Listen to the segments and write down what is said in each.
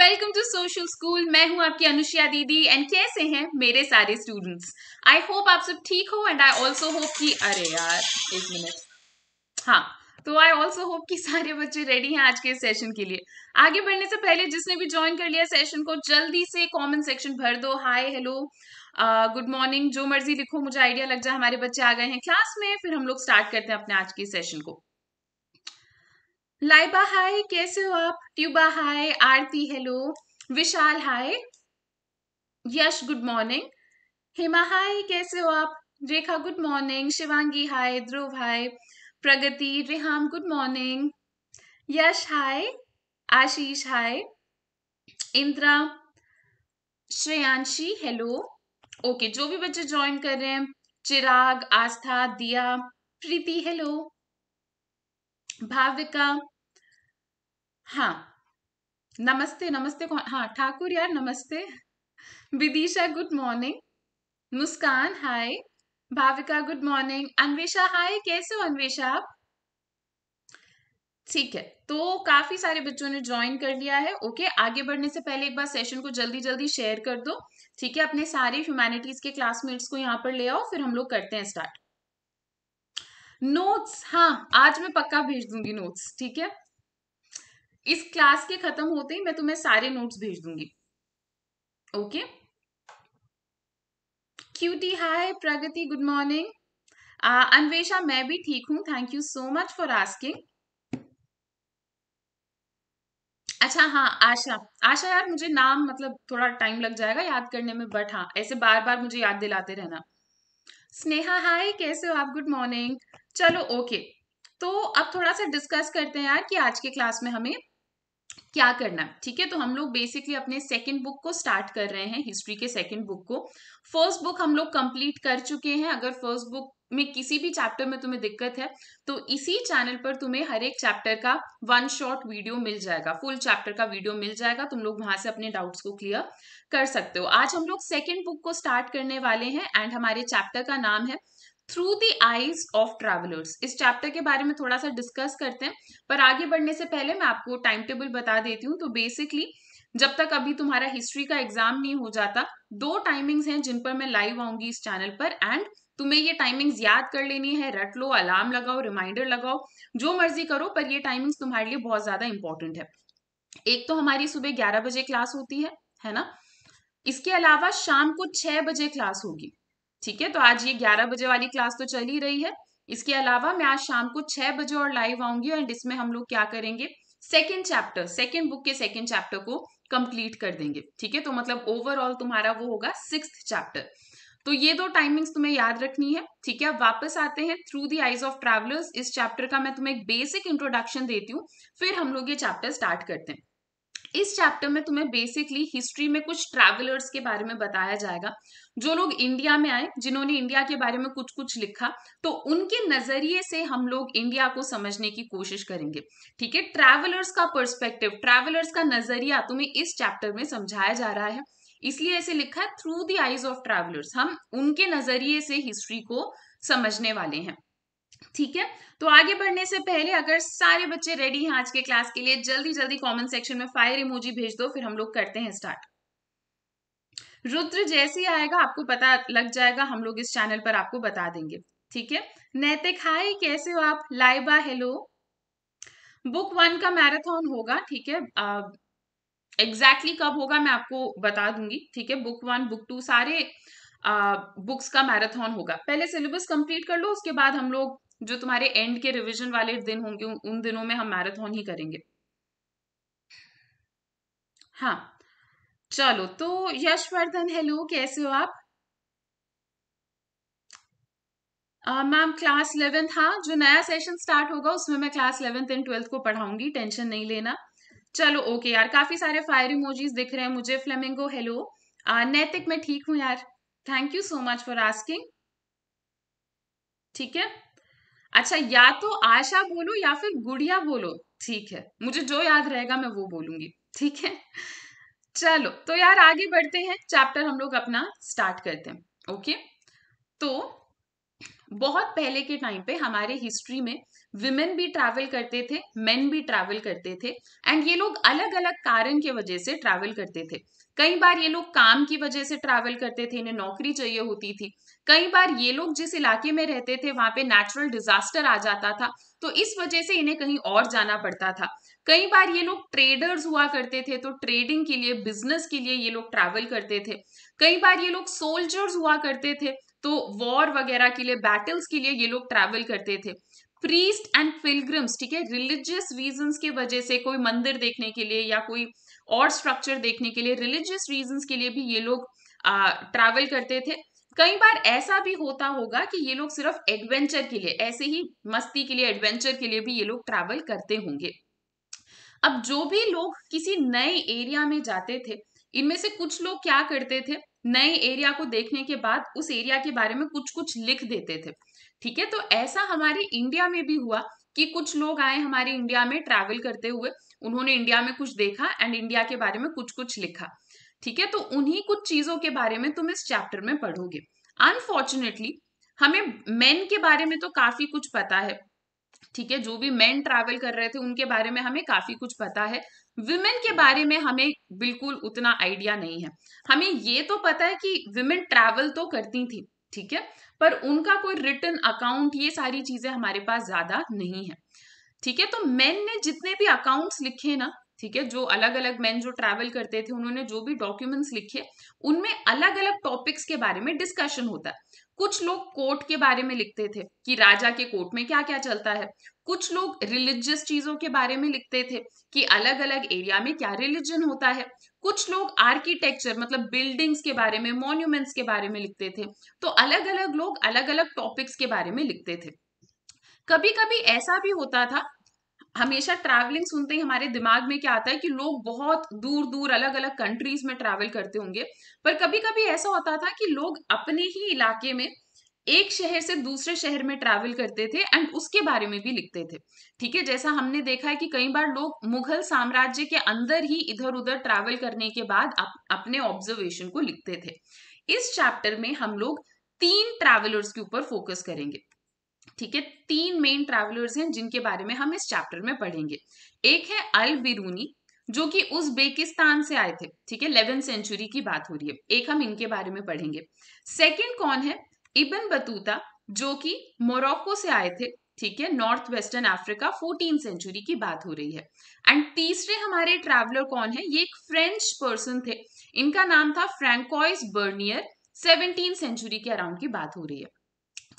Welcome to social school मैं हूं आपकी अनुष्या दीदी एंड कैसे हैं मेरे सारे स्टूडेंट्स आई होप आप सब ठीक हो एंड आई ऑल्सो होप कि अरे यार एक मिनट हाँ तो आई ऑल्सो होप कि सारे बच्चे रेडी हैं आज के सेशन के लिए आगे बढ़ने से पहले जिसने भी ज्वाइन कर लिया सेशन को जल्दी से कॉमेंट सेक्शन भर दो हाई हेलो गुड मॉर्निंग जो मर्जी लिखो मुझे आइडिया लग जाए हमारे बच्चे आ गए हैं क्लास में फिर हम लोग स्टार्ट करते हैं अपने आज के सेशन को लाइबा हाय कैसे हो आप Tuba hi Aarti hello Vishal hi Yash good morning Hema hi कैसे हो आप Rekha good morning Shivangi hi Dhruv hi Pragati Reham good morning Yash hi Ashish hi Indra Shreyanshi hello okay जो भी बच्चे ज्वाइन कर रहे हैं चिराग आस्था दिया प्रीति हेलो भाविका हाँ नमस्ते नमस्ते कौन हाँ ठाकुर यार नमस्ते Vidisha good morning Muskan hi Bhavika good morning Anvesha hi कैसे हो अन्वेषा आप ठीक है तो काफी सारे बच्चों ने ज्वाइन कर लिया है ओके आगे बढ़ने से पहले एक बार सेशन को जल्दी जल्दी शेयर कर दो ठीक है अपने सारे ह्यूमैनिटीज के क्लासमेट्स को यहाँ पर ले आओ फिर हम लोग करते हैं स्टार्ट नोट्स हाँ आज मैं पक्का भेज दूंगी नोट्स ठीक है इस क्लास के खत्म होते ही मैं तुम्हें सारे नोट्स भेज दूंगी okay cutie hi Pragati good morning Anvesha मैं भी ठीक हूं thank you so much for asking अच्छा हाँ आशा आशा यार मुझे नाम मतलब थोड़ा टाइम लग जाएगा याद करने में बट हाँ ऐसे बार बार मुझे याद दिलाते रहना स्नेहा हाय कैसे हो आप गुड मॉर्निंग चलो ओके तो अब थोड़ा सा डिस्कस करते हैं यार कि आज के क्लास में हमें क्या करना है ठीक है तो हम लोग बेसिकली अपने सेकेंड बुक को स्टार्ट कर रहे हैं हिस्ट्री के सेकेंड बुक को फर्स्ट बुक हम लोग कंप्लीट कर चुके हैं अगर फर्स्ट बुक में किसी भी चैप्टर में तुम्हें दिक्कत है तो इसी चैनल पर तुम्हें हर एक चैप्टर का वन शॉट वीडियो मिल जाएगा फुल चैप्टर का वीडियो मिल जाएगा तुम लोग वहां से अपने डाउट्स को क्लियर कर सकते हो आज हम लोग सेकेंड बुक को स्टार्ट करने वाले हैं एंड हमारे चैप्टर का नाम है through the eyes of travellers इस चैप्टर के बारे में थोड़ा सा डिस्कस करते हैं पर आगे बढ़ने से पहले मैं आपको टाइम टेबल बता देती हूँ तो बेसिकली जब तक अभी तुम्हारा हिस्ट्री का एग्जाम नहीं हो जाता दो टाइमिंग्स हैं जिन पर मैं लाइव आऊंगी इस चैनल पर एंड तुम्हें ये टाइमिंग्स याद कर लेनी है रट लो अलार्म लगाओ रिमाइंडर लगाओ जो मर्जी करो पर ये टाइमिंग्स तुम्हारे लिए बहुत ज्यादा इंपॉर्टेंट है एक तो हमारी सुबह ग्यारह बजे क्लास होती है है ना इसके अलावा शाम को छह बजे क्लास होगी ठीक है तो आज ये ग्यारह बजे वाली क्लास तो चल ही रही है इसके अलावा मैं आज शाम को छह बजे और लाइव आऊंगी एंड इसमें हम लोग क्या करेंगे सेकेंड चैप्टर सेकेंड बुक के सेकेंड चैप्टर को कंप्लीट कर देंगे ठीक है तो मतलब ओवरऑल तुम्हारा वो होगा सिक्स चैप्टर तो ये दो टाइमिंग्स तुम्हें याद रखनी है ठीक है वापस आते हैं through the eyes of travellers इस चैप्टर का मैं तुम्हें एक बेसिक इंट्रोडक्शन देती हूँ फिर हम लोग ये चैप्टर स्टार्ट करते हैं इस चैप्टर में तुम्हें बेसिकली हिस्ट्री में कुछ ट्रैवलर्स के बारे में बताया जाएगा जो लोग इंडिया में आए जिन्होंने इंडिया के बारे में कुछ कुछ लिखा तो उनके नजरिए से हम लोग इंडिया को समझने की कोशिश करेंगे ठीक है ट्रैवलर्स का पर्सपेक्टिव ट्रैवलर्स का नजरिया तुम्हें इस चैप्टर में समझाया जा रहा है इसलिए ऐसे लिखा है through the eyes of travellers हम उनके नजरिए से हिस्ट्री को समझने वाले हैं ठीक है तो आगे बढ़ने से पहले अगर सारे बच्चे रेडी हैं आज के क्लास के लिए जल्दी जल्दी कमेंट सेक्शन में फायर इमोजी भेज दो फिर हम लोग करते हैं स्टार्ट रुद्र जैसे ही आएगा आपको पता लग जाएगा हम लोग इस चैनल पर आपको बता देंगे ठीक है नैतिक हाय कैसे हो आप लाइबा हेलो बुक वन का मैराथन होगा ठीक है एग्जैक्टली कब होगा मैं आपको बता दूंगी ठीक है बुक वन बुक टू सारे आ, बुक्स का मैराथन होगा पहले सिलेबस कंप्लीट कर लो उसके बाद हम लोग जो तुम्हारे एंड के रिविजन वाले दिन होंगे उन दिनों में हम मैराथन ही करेंगे हाँ चलो तो यशवर्धन हेलो कैसे हो आप मैम क्लास इलेवेंथ हाँ जो नया सेशन स्टार्ट होगा उसमें मैं क्लास इलेवेंथ एंड ट्वेल्थ को पढ़ाऊंगी टेंशन नहीं लेना चलो ओके okay यार काफी सारे फायर इमोजीज दिख रहे हैं मुझे फ्लेमिंगो हेलो uh, नैतिक मैं ठीक हूँ यार thank you so much for asking ठीक है अच्छा या तो आशा बोलो या फिर गुड़िया बोलो ठीक है मुझे जो याद रहेगा मैं वो बोलूंगी ठीक है चलो तो यार आगे बढ़ते हैं चैप्टर हम लोग अपना स्टार्ट करते हैं ओके तो बहुत पहले के टाइम पे हमारे हिस्ट्री में विमेन भी ट्रैवल करते थे मेन भी ट्रैवल करते थे एंड ये लोग अलग अलग कारण के वजह से ट्रैवल करते थे कई बार ये लोग काम की वजह से ट्रैवल करते थे इन्हें नौकरी चाहिए होती थी कई बार ये लोग जिस इलाके में रहते थे वहां पे नेचुरल डिजास्टर आ जाता था तो इस वजह से इन्हें कहीं और जाना पड़ता था कई बार ये लोग ट्रेडर्स हुआ करते थे तो ट्रेडिंग के लिए बिजनेस के लिए ये लोग ट्रैवल करते थे कई बार ये लोग सोल्जर्स हुआ करते थे तो वॉर वगैरह के लिए बैटल्स के लिए ये लोग ट्रैवल करते थे प्रीस्ट एंड फिलग्रम्स ठीक है रिलीजियस रीजंस के वजह से कोई मंदिर देखने के लिए या कोई और स्ट्रक्चर देखने के लिए रिलीजियस रीजंस के लिए भी ये लोग ट्रैवल करते थे कई बार ऐसा भी होता होगा कि ये लोग सिर्फ एडवेंचर के लिए ऐसे ही मस्ती के लिए एडवेंचर के लिए भी ये लोग ट्रैवल करते होंगे अब जो भी लोग किसी नए एरिया में जाते थे इनमें से कुछ लोग क्या करते थे नए एरिया को देखने के बाद उस एरिया के बारे में कुछ कुछ लिख देते थे ठीक है तो ऐसा हमारे इंडिया में भी हुआ कि कुछ लोग आए हमारे इंडिया में ट्रैवल करते हुए उन्होंने इंडिया में कुछ देखा एंड इंडिया के बारे में कुछ कुछ लिखा ठीक है तो उन्हीं कुछ चीजों के बारे में तुम इस चैप्टर में पढ़ोगे अनफॉर्चुनेटली हमें मेन के बारे में तो काफी कुछ पता है ठीक है जो भी मेन ट्रैवल कर रहे थे उनके बारे में हमें काफी कुछ पता है विमेन के बारे में हमें बिल्कुल उतना आइडिया नहीं है हमें ये तो पता है कि विमेन ट्रैवल तो करती थी ठीक है पर उनका कोई रिटर्न अकाउंट ये सारी चीजें हमारे पास ज्यादा नहीं है ठीक है तो मैन ने जितने भी अकाउंट्स लिखे ना ठीक है जो अलग अलग मैन जो ट्रैवल करते थे उन्होंने जो भी डॉक्यूमेंट्स लिखे उनमें अलग अलग टॉपिक्स के बारे में डिस्कशन होता है कुछ लोग कोर्ट के बारे में लिखते थे कि राजा के कोर्ट में क्या क्या चलता है कुछ लोग रिलीजियस चीजों के बारे में लिखते थे कि अलग अलग एरिया में क्या रिलीजन होता है कुछ लोग आर्किटेक्चर मतलब बिल्डिंग्स के बारे में मॉन्यूमेंट्स के बारे में लिखते थे तो अलग अलग लोग अलग अलग टॉपिक्स के बारे में लिखते थे कभी कभी ऐसा भी होता था हमेशा ट्रैवलिंग सुनते ही हमारे दिमाग में क्या आता है कि लोग बहुत दूर दूर अलग अलग कंट्रीज में ट्रैवल करते होंगे पर कभी कभी ऐसा होता था कि लोग अपने ही इलाके में एक शहर से दूसरे शहर में ट्रैवल करते थे एंड उसके बारे में भी लिखते थे ठीक है जैसा हमने देखा है कि कई बार लोग मुगल साम्राज्य के अंदर ही इधर उधर ट्रैवल करने के बाद अप, अपने ऑब्जर्वेशन को लिखते थे इस चैप्टर में हम लोग तीन ट्रैवलर्स के ऊपर फोकस करेंगे ठीक है तीन मेन ट्रैवलर्स हैं जिनके बारे में हम इस चैप्टर में पढ़ेंगे एक है अल बिरूनी जो कि उज्बेकिस्तान से आए थे ठीक है इलेवेंथ सेंचुरी की बात हो रही है एक हम इनके बारे में पढ़ेंगे सेकेंड कौन है इबन बतूता जो कि मोरक्को से आए थे ठीक है north western Africa fourteen century की बात हो रही है एंड तीसरे हमारे ट्रैवलर कौन है ये एक फ्रेंच पर्सन थे इनका नाम था फ्रेंकोइस बर्नियर सेवनटीन सेंचुरी के अराउंड की बात हो रही है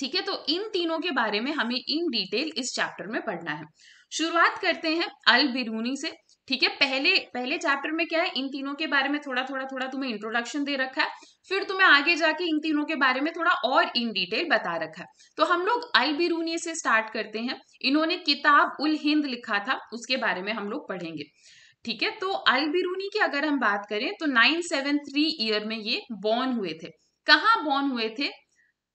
ठीक है तो इन तीनों के बारे में हमें इन डिटेल इस चैप्टर में पढ़ना है शुरुआत करते हैं अल बिरूनी से ठीक है पहले पहले चैप्टर में क्या है इन तीनों के बारे में थोड़ा थोड़ा थोड़ा तुम्हें इंट्रोडक्शन दे रखा है फिर तुम्हें आगे जाके इन तीनों के बारे में थोड़ा और इन डिटेल बता रखा है तो हम लोग अल बिरूनी से स्टार्ट करते हैं इन्होंने किताब उल हिंद लिखा था उसके बारे में हम लोग पढ़ेंगे ठीक है तो अल बिरूनी की अगर हम बात करें तो थ्री ईयर में ये बॉर्न हुए थे कहाँ बॉर्न हुए थे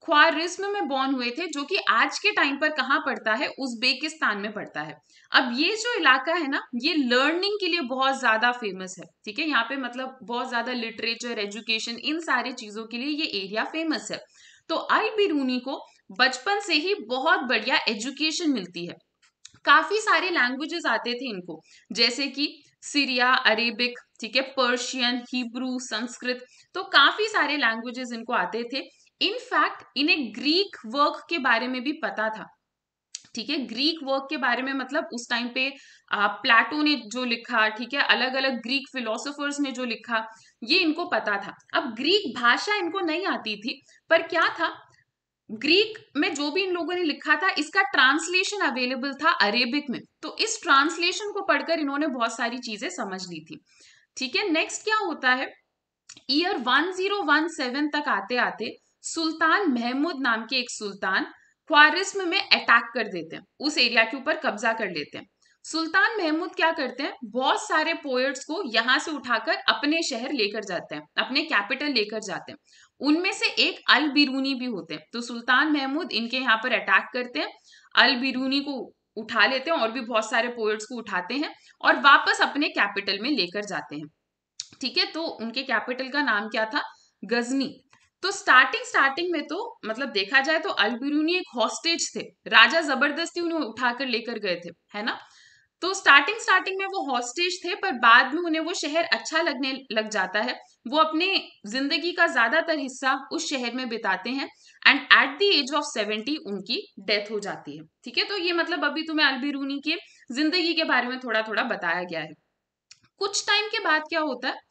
ख्वारिज्म में बॉर्न हुए थे जो कि आज के टाइम पर कहाँ पड़ता है उज्बेकिस्तान में पड़ता है अब ये जो इलाका है ना ये लर्निंग के लिए बहुत ज़्यादा फेमस है ठीक है यहाँ पे मतलब बहुत ज़्यादा लिटरेचर एजुकेशन इन सारी चीज़ों के लिए ये एरिया फेमस है तो अल बिरूनी को बचपन से ही बहुत बढ़िया एजुकेशन मिलती है काफ़ी सारे लैंग्वेजेस आते थे इनको जैसे कि सीरिया अरेबिक ठीक है पर्शियन हिब्रू संस्कृत तो काफ़ी सारे लैंग्वेजेस इनको आते थे इनफैक्ट इन्हें ग्रीक वर्क के बारे में भी पता था ठीक है ग्रीक वर्क के बारे में मतलब उस टाइम पे आ, प्लाटो ने जो लिखा ठीक है अलग अलग ग्रीक फिलोसोफर्स ने जो लिखा ये इनको पता था अब ग्रीक भाषा इनको नहीं आती थी पर क्या था ग्रीक में जो भी इन लोगों ने लिखा था इसका ट्रांसलेशन अवेलेबल था अरेबिक में तो इस ट्रांसलेशन को पढ़कर इन्होंने बहुत सारी चीजें समझ ली थी ठीक है नेक्स्ट क्या होता है ईयर 1017 तक आते आते सुल्तान महमूद नाम के एक सुल्तान ख्वारिस्म में अटैक कर देते हैं उस एरिया के ऊपर कब्जा कर लेते हैं सुल्तान महमूद क्या करते हैं बहुत सारे पोएट्स को यहाँ से उठाकर अपने शहर लेकर जाते हैं अपने कैपिटल लेकर जाते हैं उनमें से एक अल बिरूनी भी होते हैं तो सुल्तान महमूद इनके यहाँ पर अटैक करते हैं अल बिरूनी को उठा लेते हैं और भी बहुत सारे पोएट्स को उठाते हैं और वापस अपने कैपिटल में लेकर जाते हैं ठीक है तो उनके कैपिटल का नाम क्या था गजनी तो स्टार्टिंग स्टार्टिंग में तो मतलब देखा जाए तो अलबिरूनी एक हॉस्टेज थे राजा जबरदस्ती उन्हें उठाकर लेकर गए थे है ना तो स्टार्टिंग स्टार्टिंग में वो हॉस्टेज थे पर बाद में उन्हें वो शहर अच्छा लगने लग जाता है वो अपने जिंदगी का ज्यादातर हिस्सा उस शहर में बिताते हैं and at the age of seventy उनकी डेथ हो जाती है ठीक है तो ये मतलब अभी तुम्हें अलबिरूनी के जिंदगी के बारे में थोड़ा थोड़ा बताया गया है कुछ टाइम के बाद क्या होता है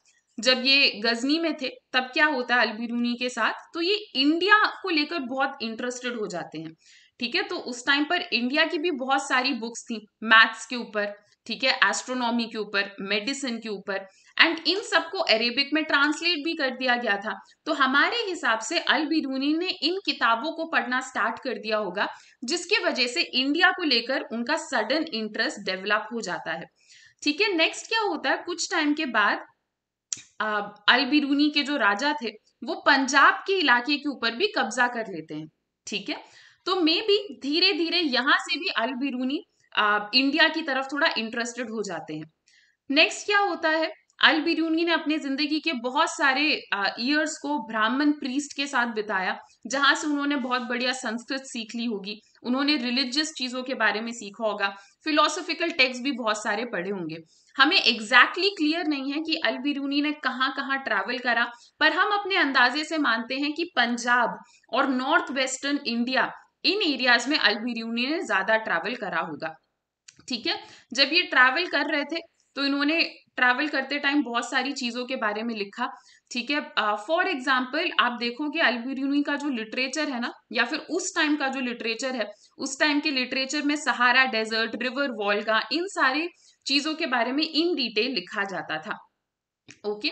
जब ये गजनी में थे तब क्या होता है अलबिरूनी के साथ तो ये इंडिया को लेकर बहुत इंटरेस्टेड हो जाते हैं ठीक है तो उस टाइम पर इंडिया की भी बहुत सारी बुक्स थी मैथ्स के ऊपर ठीक है एस्ट्रोनॉमी के ऊपर मेडिसिन के ऊपर एंड इन सबको अरेबिक में ट्रांसलेट भी कर दिया गया था तो हमारे हिसाब से अल बिरूनी ने इन किताबों को पढ़ना स्टार्ट कर दिया होगा जिसके वजह से इंडिया को लेकर उनका सडन इंटरेस्ट डेवलप हो जाता है ठीक है नेक्स्ट क्या होता है कुछ टाइम के बाद अल बिरूनी के जो राजा थे वो पंजाब के इलाके के ऊपर भी कब्जा कर लेते हैं ठीक है तो मे भी धीरे धीरे यहाँ से भी अल बिरूनी इंडिया की तरफ थोड़ा इंटरेस्टेड हो जाते हैं नेक्स्ट क्या होता है अल बिरूनी ने अपने जिंदगी के बहुत सारे ईयर्स को ब्राह्मण प्रीस्ट के साथ बिताया जहां से उन्होंने बहुत बढ़िया संस्कृत सीख ली होगी उन्होंने रिलीजियस चीजों के बारे में सीखा होगा फिलोसॉफिकल टेक्स्ट भी बहुत सारे पढ़े होंगे हमें एग्जैक्टली exactly क्लियर नहीं है कि अल बिरूनी ने कहाँ कहाँ ट्रैवल करा पर हम अपने अंदाजे से मानते हैं कि पंजाब और नॉर्थ वेस्टर्न इंडिया इन एरियाज में अल बिरूनी ने ज्यादा ट्रैवल करा होगा ठीक है जब ये ट्रैवल कर रहे थे तो इन्होंने ट्रैवल करते टाइम बहुत सारी चीज़ों के बारे में लिखा ठीक है फॉर एग्जाम्पल आप देखो कि अलबिरूनी का जो लिटरेचर है ना या फिर उस टाइम का जो लिटरेचर है उस टाइम के लिटरेचर में सहारा डेजर्ट रिवर वॉल्गा इन सारे चीजों के बारे में इन डिटेल लिखा जाता था ओके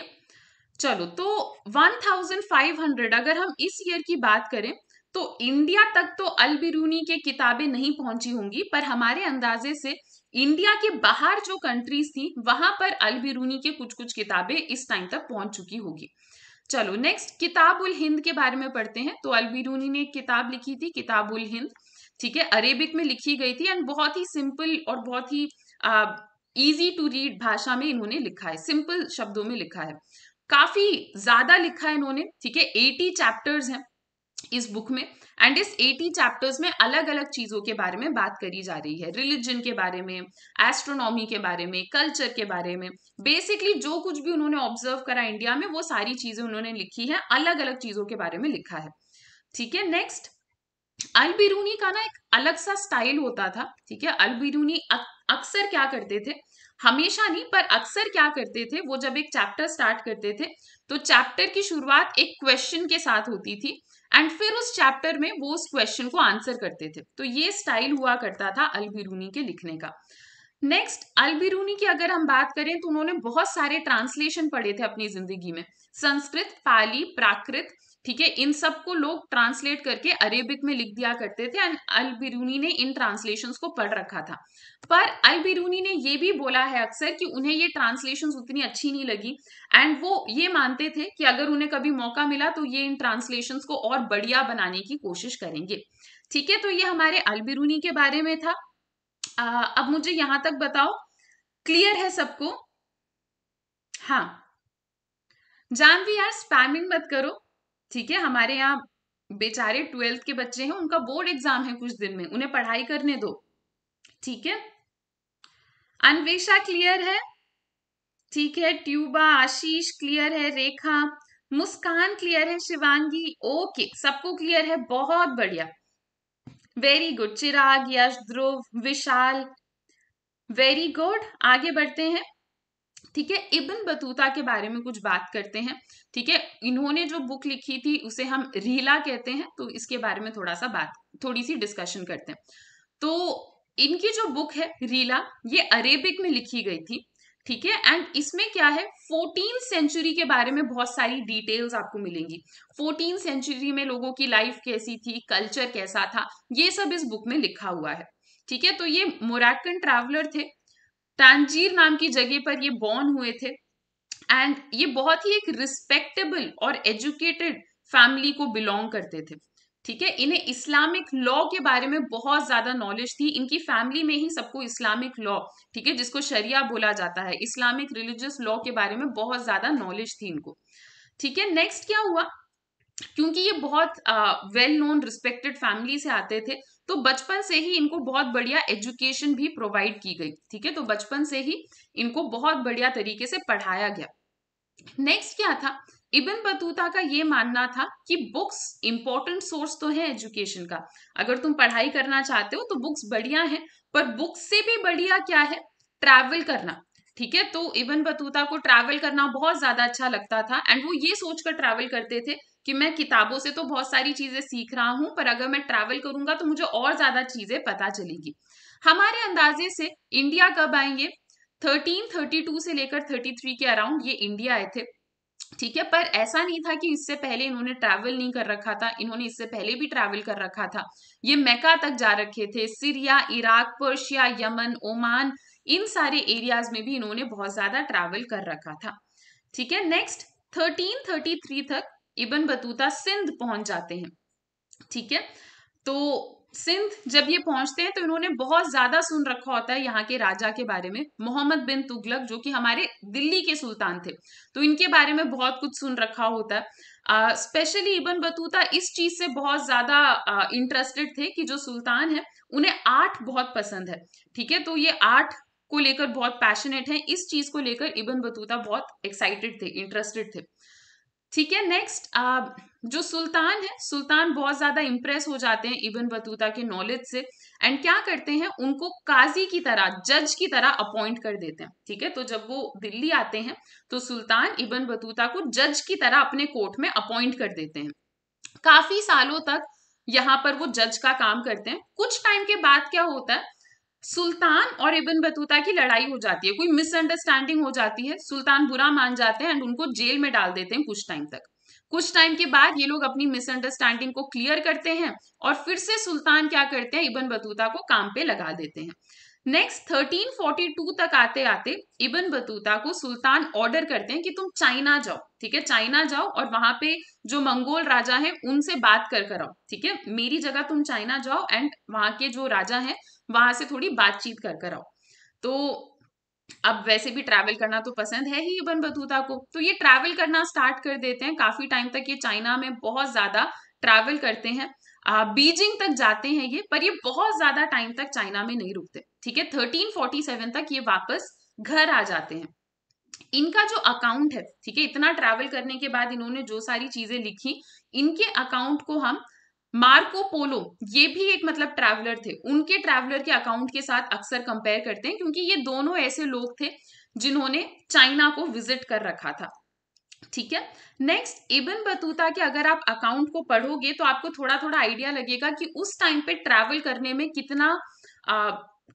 चलो तो 1500 अगर हम इस ईयर की बात करें तो इंडिया तक तो अल बिरूनी के किताबें नहीं पहुंची होंगी पर हमारे अंदाजे से इंडिया के बाहर जो कंट्रीज थी वहां पर अल बिरूनी के कुछ कुछ किताबें इस टाइम तक पहुंच चुकी होगी चलो नेक्स्ट किताबुल हिंद के बारे में पढ़ते हैं तो अल बिरूनी ने एक किताब लिखी थी किताब उल हिंद ठीक है अरेबिक में लिखी गई थी एंड बहुत ही सिंपल और बहुत ही ईजी टू रीड भाषा में इन्होंने लिखा है सिंपल शब्दों में लिखा है काफी ज्यादा लिखा है इन्होंने ठीक है एटी चैप्टर्स हैं इस बुक में एंड इस एटी चैप्टर्स में अलग अलग चीज़ों के बारे में बात करी जा रही है रिलीजन के बारे में एस्ट्रोनॉमी के बारे में कल्चर के बारे में बेसिकली जो कुछ भी उन्होंने ऑब्जर्व करा इंडिया में वो सारी चीज़ें उन्होंने लिखी है अलग अलग चीज़ों के बारे में लिखा है ठीक है नेक्स्ट अल बिरूनी का ना एक अलग सा स्टाइल होता था ठीक है अल बिरूनी अक्सर क्या करते थे हमेशा नहीं पर अक्सर क्या करते थे वो जब एक चैप्टर स्टार्ट करते थे तो चैप्टर की शुरुआत एक क्वेश्चन के साथ होती थी एंड फिर उस चैप्टर में वो उस क्वेश्चन को आंसर करते थे तो ये स्टाइल हुआ करता था अलबिरूनी के लिखने का नेक्स्ट अलबिरूनी की अगर हम बात करें तो उन्होंने बहुत सारे ट्रांसलेशन पढ़े थे अपनी जिंदगी में संस्कृत पाली प्राकृत ठीक है इन सब को लोग ट्रांसलेट करके अरेबिक में लिख दिया करते थे एंड अल बिरूनी ने इन ट्रांसलेशन को पढ़ रखा था पर अल बिरूनी ने ये भी बोला है अक्सर कि उन्हें ये ट्रांसलेशन उतनी अच्छी नहीं लगी एंड वो ये मानते थे कि अगर उन्हें कभी मौका मिला तो ये इन ट्रांसलेशन को और बढ़िया बनाने की कोशिश करेंगे ठीक है तो ये हमारे अल बिरूनी के बारे में था आ, अब मुझे यहां तक बताओ क्लियर है सबको हाँ जानवी यार स्पैमिंग मत करो ठीक है हमारे यहाँ बेचारे ट्वेल्थ के बच्चे हैं उनका बोर्ड एग्जाम है कुछ दिन में उन्हें पढ़ाई करने दो ठीक है अन्वेषा क्लियर है ठीक है ट्यूबा आशीष क्लियर है रेखा मुस्कान क्लियर है शिवांगी ओके सबको क्लियर है बहुत बढ़िया very good Chirag Yash Dhruv Vishal very good आगे बढ़ते हैं ठीक है इबन बतूता के बारे में कुछ बात करते हैं ठीक है इन्होंने जो बुक लिखी थी उसे हम रीला कहते हैं तो इसके बारे में थोड़ा सा बात थोड़ी सी डिस्कशन करते हैं तो इनकी जो बुक है रीला ये अरेबिक में लिखी गई थी ठीक है एंड इसमें क्या है फोर्टीन सेंचुरी के बारे में बहुत सारी डिटेल्स आपको मिलेंगी फोर्टीन सेंचुरी में लोगों की लाइफ कैसी थी कल्चर कैसा था ये सब इस बुक में लिखा हुआ है ठीक है तो ये मोराक्कन ट्रैवलर थे तंजीर नाम की जगह पर ये बॉर्न हुए थे एंड ये बहुत ही एक रिस्पेक्टेबल और एजुकेटेड फैमिली को बिलोंग करते थे ठीक है इन्हें इस्लामिक लॉ के बारे में बहुत ज्यादा नॉलेज थी इनकी फैमिली में ही सबको इस्लामिक लॉ ठीक है जिसको शरिया बोला जाता है इस्लामिक रिलीजियस लॉ के बारे में बहुत ज्यादा नॉलेज थी इनको ठीक है नेक्स्ट क्या हुआ क्योंकि ये बहुत वेल नोन रिस्पेक्टेड फैमिली से आते थे तो बचपन से ही इनको बहुत बढ़िया एजुकेशन भी प्रोवाइड की गई ठीक है तो बचपन से ही इनको बहुत बढ़िया तरीके से पढ़ाया गया नेक्स्ट क्या था इबन बतूता का ये मानना था कि बुक्स इंपॉर्टेंट सोर्स तो है एजुकेशन का अगर तुम पढ़ाई करना चाहते हो तो बुक्स बढ़िया है पर बुक्स से भी बढ़िया क्या है ट्रैवल करना ठीक है तो इबन बतूता को ट्रैवल करना बहुत ज्यादा अच्छा लगता था एंड वो ये सोचकर ट्रैवल करते थे कि मैं किताबों से तो बहुत सारी चीज़ें सीख रहा हूं पर अगर मैं ट्रैवल करूंगा तो मुझे और ज़्यादा चीज़ें पता चलेगी हमारे अंदाजे से इंडिया कब आएंगे थर्टीन थर्टी टू से लेकर थर्टी थ्री के अराउंड ये इंडिया आए थे ठीक है पर ऐसा नहीं था कि इससे पहले इन्होंने ट्रैवल नहीं कर रखा था इन्होंने इससे पहले भी ट्रैवल कर रखा था ये मैका तक जा रखे थे Syria Iraq Persia Yemen Oman इन सारे एरियाज में भी इन्होंने बहुत ज्यादा ट्रैवल कर रखा था ठीक है नेक्स्ट थर्टीन थर्टी थ्री तक इबन बतूता सिंध पहुंच जाते हैं ठीक है तो सिंध जब ये पहुंचते हैं तो इन्होंने बहुत ज्यादा सुन रखा होता है यहाँ के राजा के बारे में मोहम्मद बिन तुगलक जो कि हमारे दिल्ली के सुल्तान थे तो इनके बारे में बहुत कुछ सुन रखा होता है स्पेशली इबन बतूता इस चीज से बहुत ज्यादा इंटरेस्टेड थे कि जो सुल्तान है उन्हें आर्ट बहुत पसंद है ठीक है तो ये आर्ट को लेकर बहुत पैशनेट है इस चीज को लेकर इबन बतूता बहुत एक्साइटेड थे इंटरेस्टेड थे ठीक है नेक्स्ट uh, जो सुल्तान है सुल्तान बहुत ज्यादा इम्प्रेस हो जाते हैं इबन बतूता के नॉलेज से एंड क्या करते हैं उनको काजी की तरह जज की तरह अपॉइंट कर देते हैं ठीक है तो जब वो दिल्ली आते हैं तो सुल्तान इबन बतूता को जज की तरह अपने कोर्ट में अपॉइंट कर देते हैं काफी सालों तक यहाँ पर वो जज का काम करते हैं कुछ टाइम के बाद क्या होता है सुल्तान और इबन बतूता की लड़ाई हो जाती है कोई मिसअंडरस्टैंडिंग हो जाती है सुल्तान बुरा मान जाते हैं एंड उनको जेल में डाल देते हैं कुछ टाइम तक कुछ टाइम के बाद ये लोग अपनी मिसअंडरस्टैंडिंग को क्लियर करते हैं और फिर से सुल्तान क्या करते हैं इबन बतूता को काम पे लगा देते हैं नेक्स्ट 1342 तक आते आते इबन बतूता को सुल्तान ऑर्डर करते हैं कि तुम चाइना जाओ ठीक है चाइना जाओ और वहां पे जो मंगोल राजा हैं उनसे बात कर कर आओ ठीक है मेरी जगह तुम चाइना जाओ एंड वहां के जो राजा हैं वहां से थोड़ी बातचीत कर कर आओ तो अब वैसे भी ट्रैवल करना तो पसंद है ही इबन बतूता को तो ये ट्रैवल करना स्टार्ट कर देते हैं काफी टाइम तक ये चाइना में बहुत ज्यादा ट्रैवल करते हैं आ, बीजिंग तक जाते हैं ये पर ये बहुत ज्यादा टाइम तक चाइना में नहीं रुकते ठीक है थर्टीन फोर्टी सेवन तक ये वापस घर आ जाते हैं इनका जो अकाउंट है ठीक है इतना ट्रैवल करने के बाद इन्होंने जो सारी चीजें लिखी इनके अकाउंट को हम मार्को पोलो ये भी एक मतलब ट्रैवलर थे उनके ट्रैवलर के अकाउंट के साथ अक्सर कंपेयर करते हैं क्योंकि ये दोनों ऐसे लोग थे जिन्होंने चाइना को विजिट कर रखा था ठीक है नेक्स्ट इबन बतूता के अगर आप अकाउंट को पढ़ोगे तो आपको थोड़ा थोड़ा आइडिया लगेगा कि उस टाइम पे ट्रैवल करने में कितना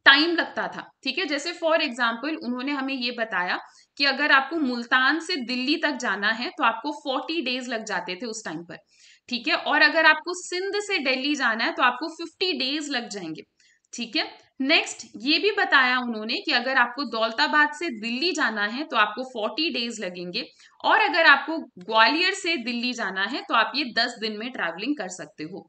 टाइम लगता था ठीक है जैसे फॉर एग्जाम्पल उन्होंने हमें ये बताया कि अगर आपको मुल्तान से दिल्ली तक जाना है तो आपको फोर्टी डेज लग जाते थे उस टाइम पर ठीक है और अगर आपको सिंध से दिल्ली जाना है तो आपको 50 डेज लग जाएंगे ठीक है नेक्स्ट ये भी बताया उन्होंने कि अगर आपको दौलताबाद से दिल्ली जाना है तो आपको 40 डेज लगेंगे और अगर आपको ग्वालियर से दिल्ली जाना है तो आप ये 10 दिन में ट्रैवलिंग कर सकते हो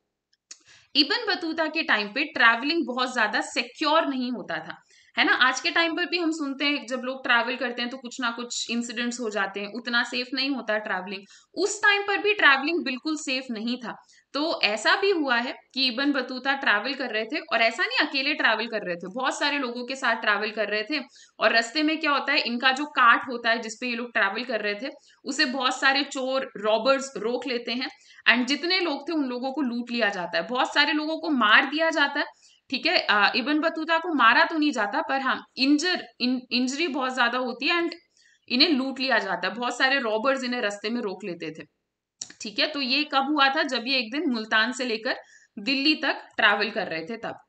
इबन बतूता के टाइम पे ट्रैवलिंग बहुत ज्यादा सिक्योर नहीं होता था है ना आज के टाइम पर भी हम सुनते हैं जब लोग ट्रैवल करते हैं तो कुछ ना कुछ इंसिडेंट्स हो जाते हैं उतना सेफ नहीं होता ट्रैवलिंग उस टाइम पर भी ट्रैवलिंग बिल्कुल सेफ नहीं था तो ऐसा भी हुआ है कि इबन बतूता ट्रैवल कर रहे थे और ऐसा नहीं अकेले ट्रैवल कर रहे थे बहुत सारे लोगों के साथ ट्रैवल कर रहे थे और रस्ते में क्या होता है इनका जो काट होता है जिसपे ये लोग ट्रैवल कर रहे थे उसे बहुत सारे चोर रॉबर्स रोक लेते हैं एंड जितने लोग थे उन लोगों को लूट लिया जाता है बहुत सारे लोगों को मार दिया जाता है ठीक है इबन बतूता को मारा तो नहीं जाता पर हाँ इंजर इन, इंजरी बहुत ज्यादा होती है एंड इन्हें लूट लिया जाता है बहुत सारे रॉबर्स इन्हें रस्ते में रोक लेते थे ठीक है तो ये कब हुआ था जब ये एक दिन मुल्तान से लेकर दिल्ली तक ट्रैवल कर रहे थे तब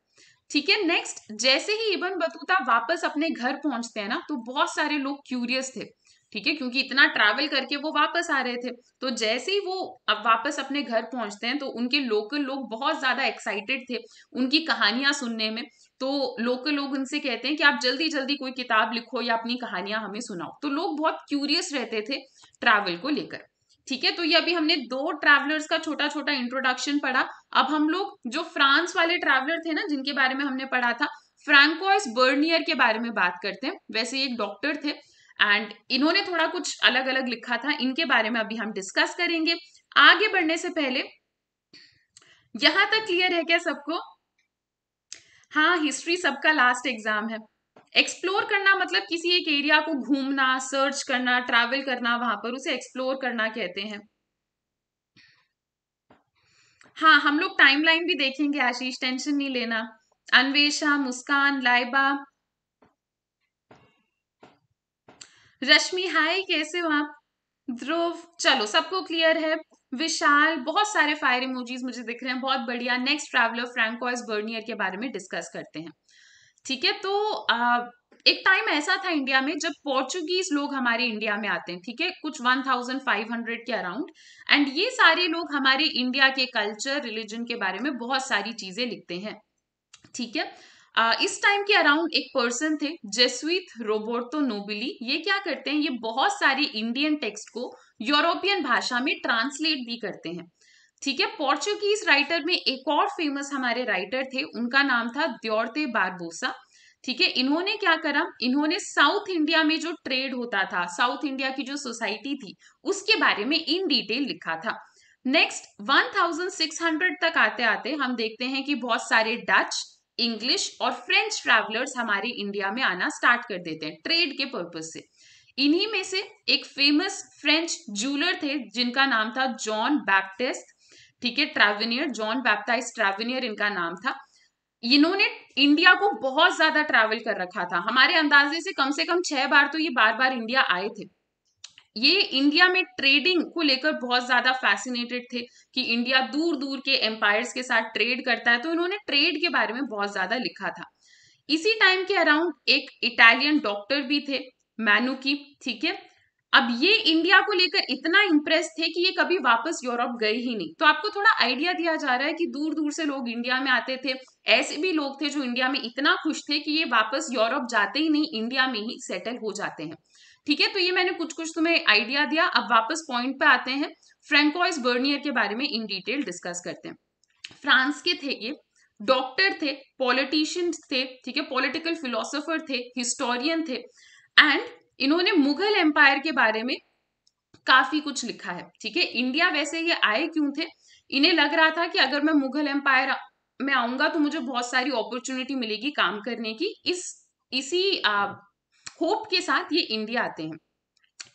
ठीक है नेक्स्ट जैसे ही इबन बतूता वापस अपने घर पहुंचते हैं ना तो बहुत सारे लोग क्यूरियस थे ठीक है क्योंकि इतना ट्रैवल करके वो वापस आ रहे थे तो जैसे ही वो अब वापस अपने घर पहुंचते हैं तो उनके लोकल लोग बहुत ज़्यादा एक्साइटेड थे उनकी कहानियां सुनने में तो लोकल लोग उनसे कहते हैं कि आप जल्दी जल्दी कोई किताब लिखो या अपनी कहानियां हमें सुनाओ तो लोग बहुत क्यूरियस रहते थे ट्रैवल को लेकर ठीक है तो ये अभी हमने दो ट्रैवलर्स का छोटा छोटा इंट्रोडक्शन पढ़ा अब हम लोग जो फ्रांस वाले ट्रैवलर थे ना जिनके बारे में हमने पढ़ा था फ्रैंकोइस बर्नियर के बारे में बात करते हैं वैसे एक डॉक्टर थे एंड इन्होंने थोड़ा कुछ अलग अलग लिखा था इनके बारे में अभी हम डिस्कस करेंगे आगे बढ़ने से पहले यहां तक क्लियर है क्या सबको हाँ हिस्ट्री सबका लास्ट एग्जाम है एक्सप्लोर करना मतलब किसी एक एरिया को घूमना सर्च करना ट्रैवल करना वहां पर उसे एक्सप्लोर करना कहते हैं हाँ हम लोग टाइमलाइन भी देखेंगे आशीष टेंशन नहीं लेना अन्वेषा मुस्कान लाइबा रश्मि हाय कैसे हो आप ध्रुव चलो सबको क्लियर है विशाल बहुत सारे फायर इमोजीज मुझे दिख रहे हैं बहुत बढ़िया नेक्स्ट ट्रैवलर फ्रैंकोस बर्नियर के बारे में डिस्कस करते हैं ठीक है तो आ, एक टाइम ऐसा था इंडिया में जब पोर्चुगीज लोग हमारे इंडिया में आते हैं ठीक है कुछ 1500 के अराउंड एंड ये सारे लोग हमारे इंडिया के कल्चर रिलीजन के बारे में बहुत सारी चीजें लिखते हैं ठीक है इस टाइम के अराउंड एक पर्सन थे जेसुइत रोबोटो नोबिली ये क्या करते हैं ये बहुत सारी इंडियन टेक्स्ट को यूरोपियन भाषा में ट्रांसलेट भी करते हैं ठीक है पोर्चुगीज राइटर में एक और फेमस हमारे राइटर थे उनका नाम था द्योरते बारबोसा ठीक है इन्होंने क्या करा इन्होंने साउथ इंडिया में जो ट्रेड होता था साउथ इंडिया की जो सोसाइटी थी उसके बारे में इन डिटेल लिखा था नेक्स्ट 1600 तक आते आते हम देखते हैं कि बहुत सारे डच इंग्लिश और फ्रेंच ट्रैवलर्स हमारे इंडिया में आना स्टार्ट कर देते हैं ट्रेड के पर्पज से इन्हीं में से एक फेमस फ्रेंच जूलर थे जिनका नाम था जॉन बैप्टिस्ट ठीक है ट्रेवनियर जॉन बैप्टाइज ट्रेवनियर इनका नाम था इन्होंने इंडिया को बहुत ज्यादा ट्रैवल कर रखा था हमारे अंदाजे से कम से कम छह बार तो ये बार बार इंडिया आए थे ये इंडिया में ट्रेडिंग को लेकर बहुत ज्यादा फैसिनेटेड थे कि इंडिया दूर दूर के एम्पायर्स के साथ ट्रेड करता है तो इन्होंने ट्रेड के बारे में बहुत ज्यादा लिखा था इसी टाइम के अराउंड एक इटालियन डॉक्टर भी थे मैनू की ठीक है अब ये इंडिया को लेकर इतना इम्प्रेस थे कि ये कभी वापस यूरोप गए ही नहीं तो आपको थोड़ा आइडिया दिया जा रहा है कि दूर दूर से लोग इंडिया में आते थे ऐसे भी लोग थे जो इंडिया में इतना खुश थे कि ये वापस यूरोप जाते ही नहीं इंडिया में ही सेटल हो जाते हैं ठीक है तो ये मैंने कुछ कुछ तुम्हें आइडिया दिया अब वापस पॉइंट पे आते हैं फ्रेंकोइस बर्नियर के बारे में इन डिटेल डिस्कस करते हैं फ्रांस के थे ये डॉक्टर थे पॉलिटिशियन थे ठीक है पॉलिटिकल फिलोसोफर थे हिस्टोरियन थे एंड इन्होंने मुगल एम्पायर के बारे में काफी कुछ लिखा है ठीक है इंडिया वैसे ये आए क्यों थे इन्हें लग रहा था कि अगर मैं मुगल एम्पायर में आऊंगा तो मुझे बहुत सारी अपॉर्चुनिटी मिलेगी काम करने की इस इसी होप के साथ ये इंडिया आते हैं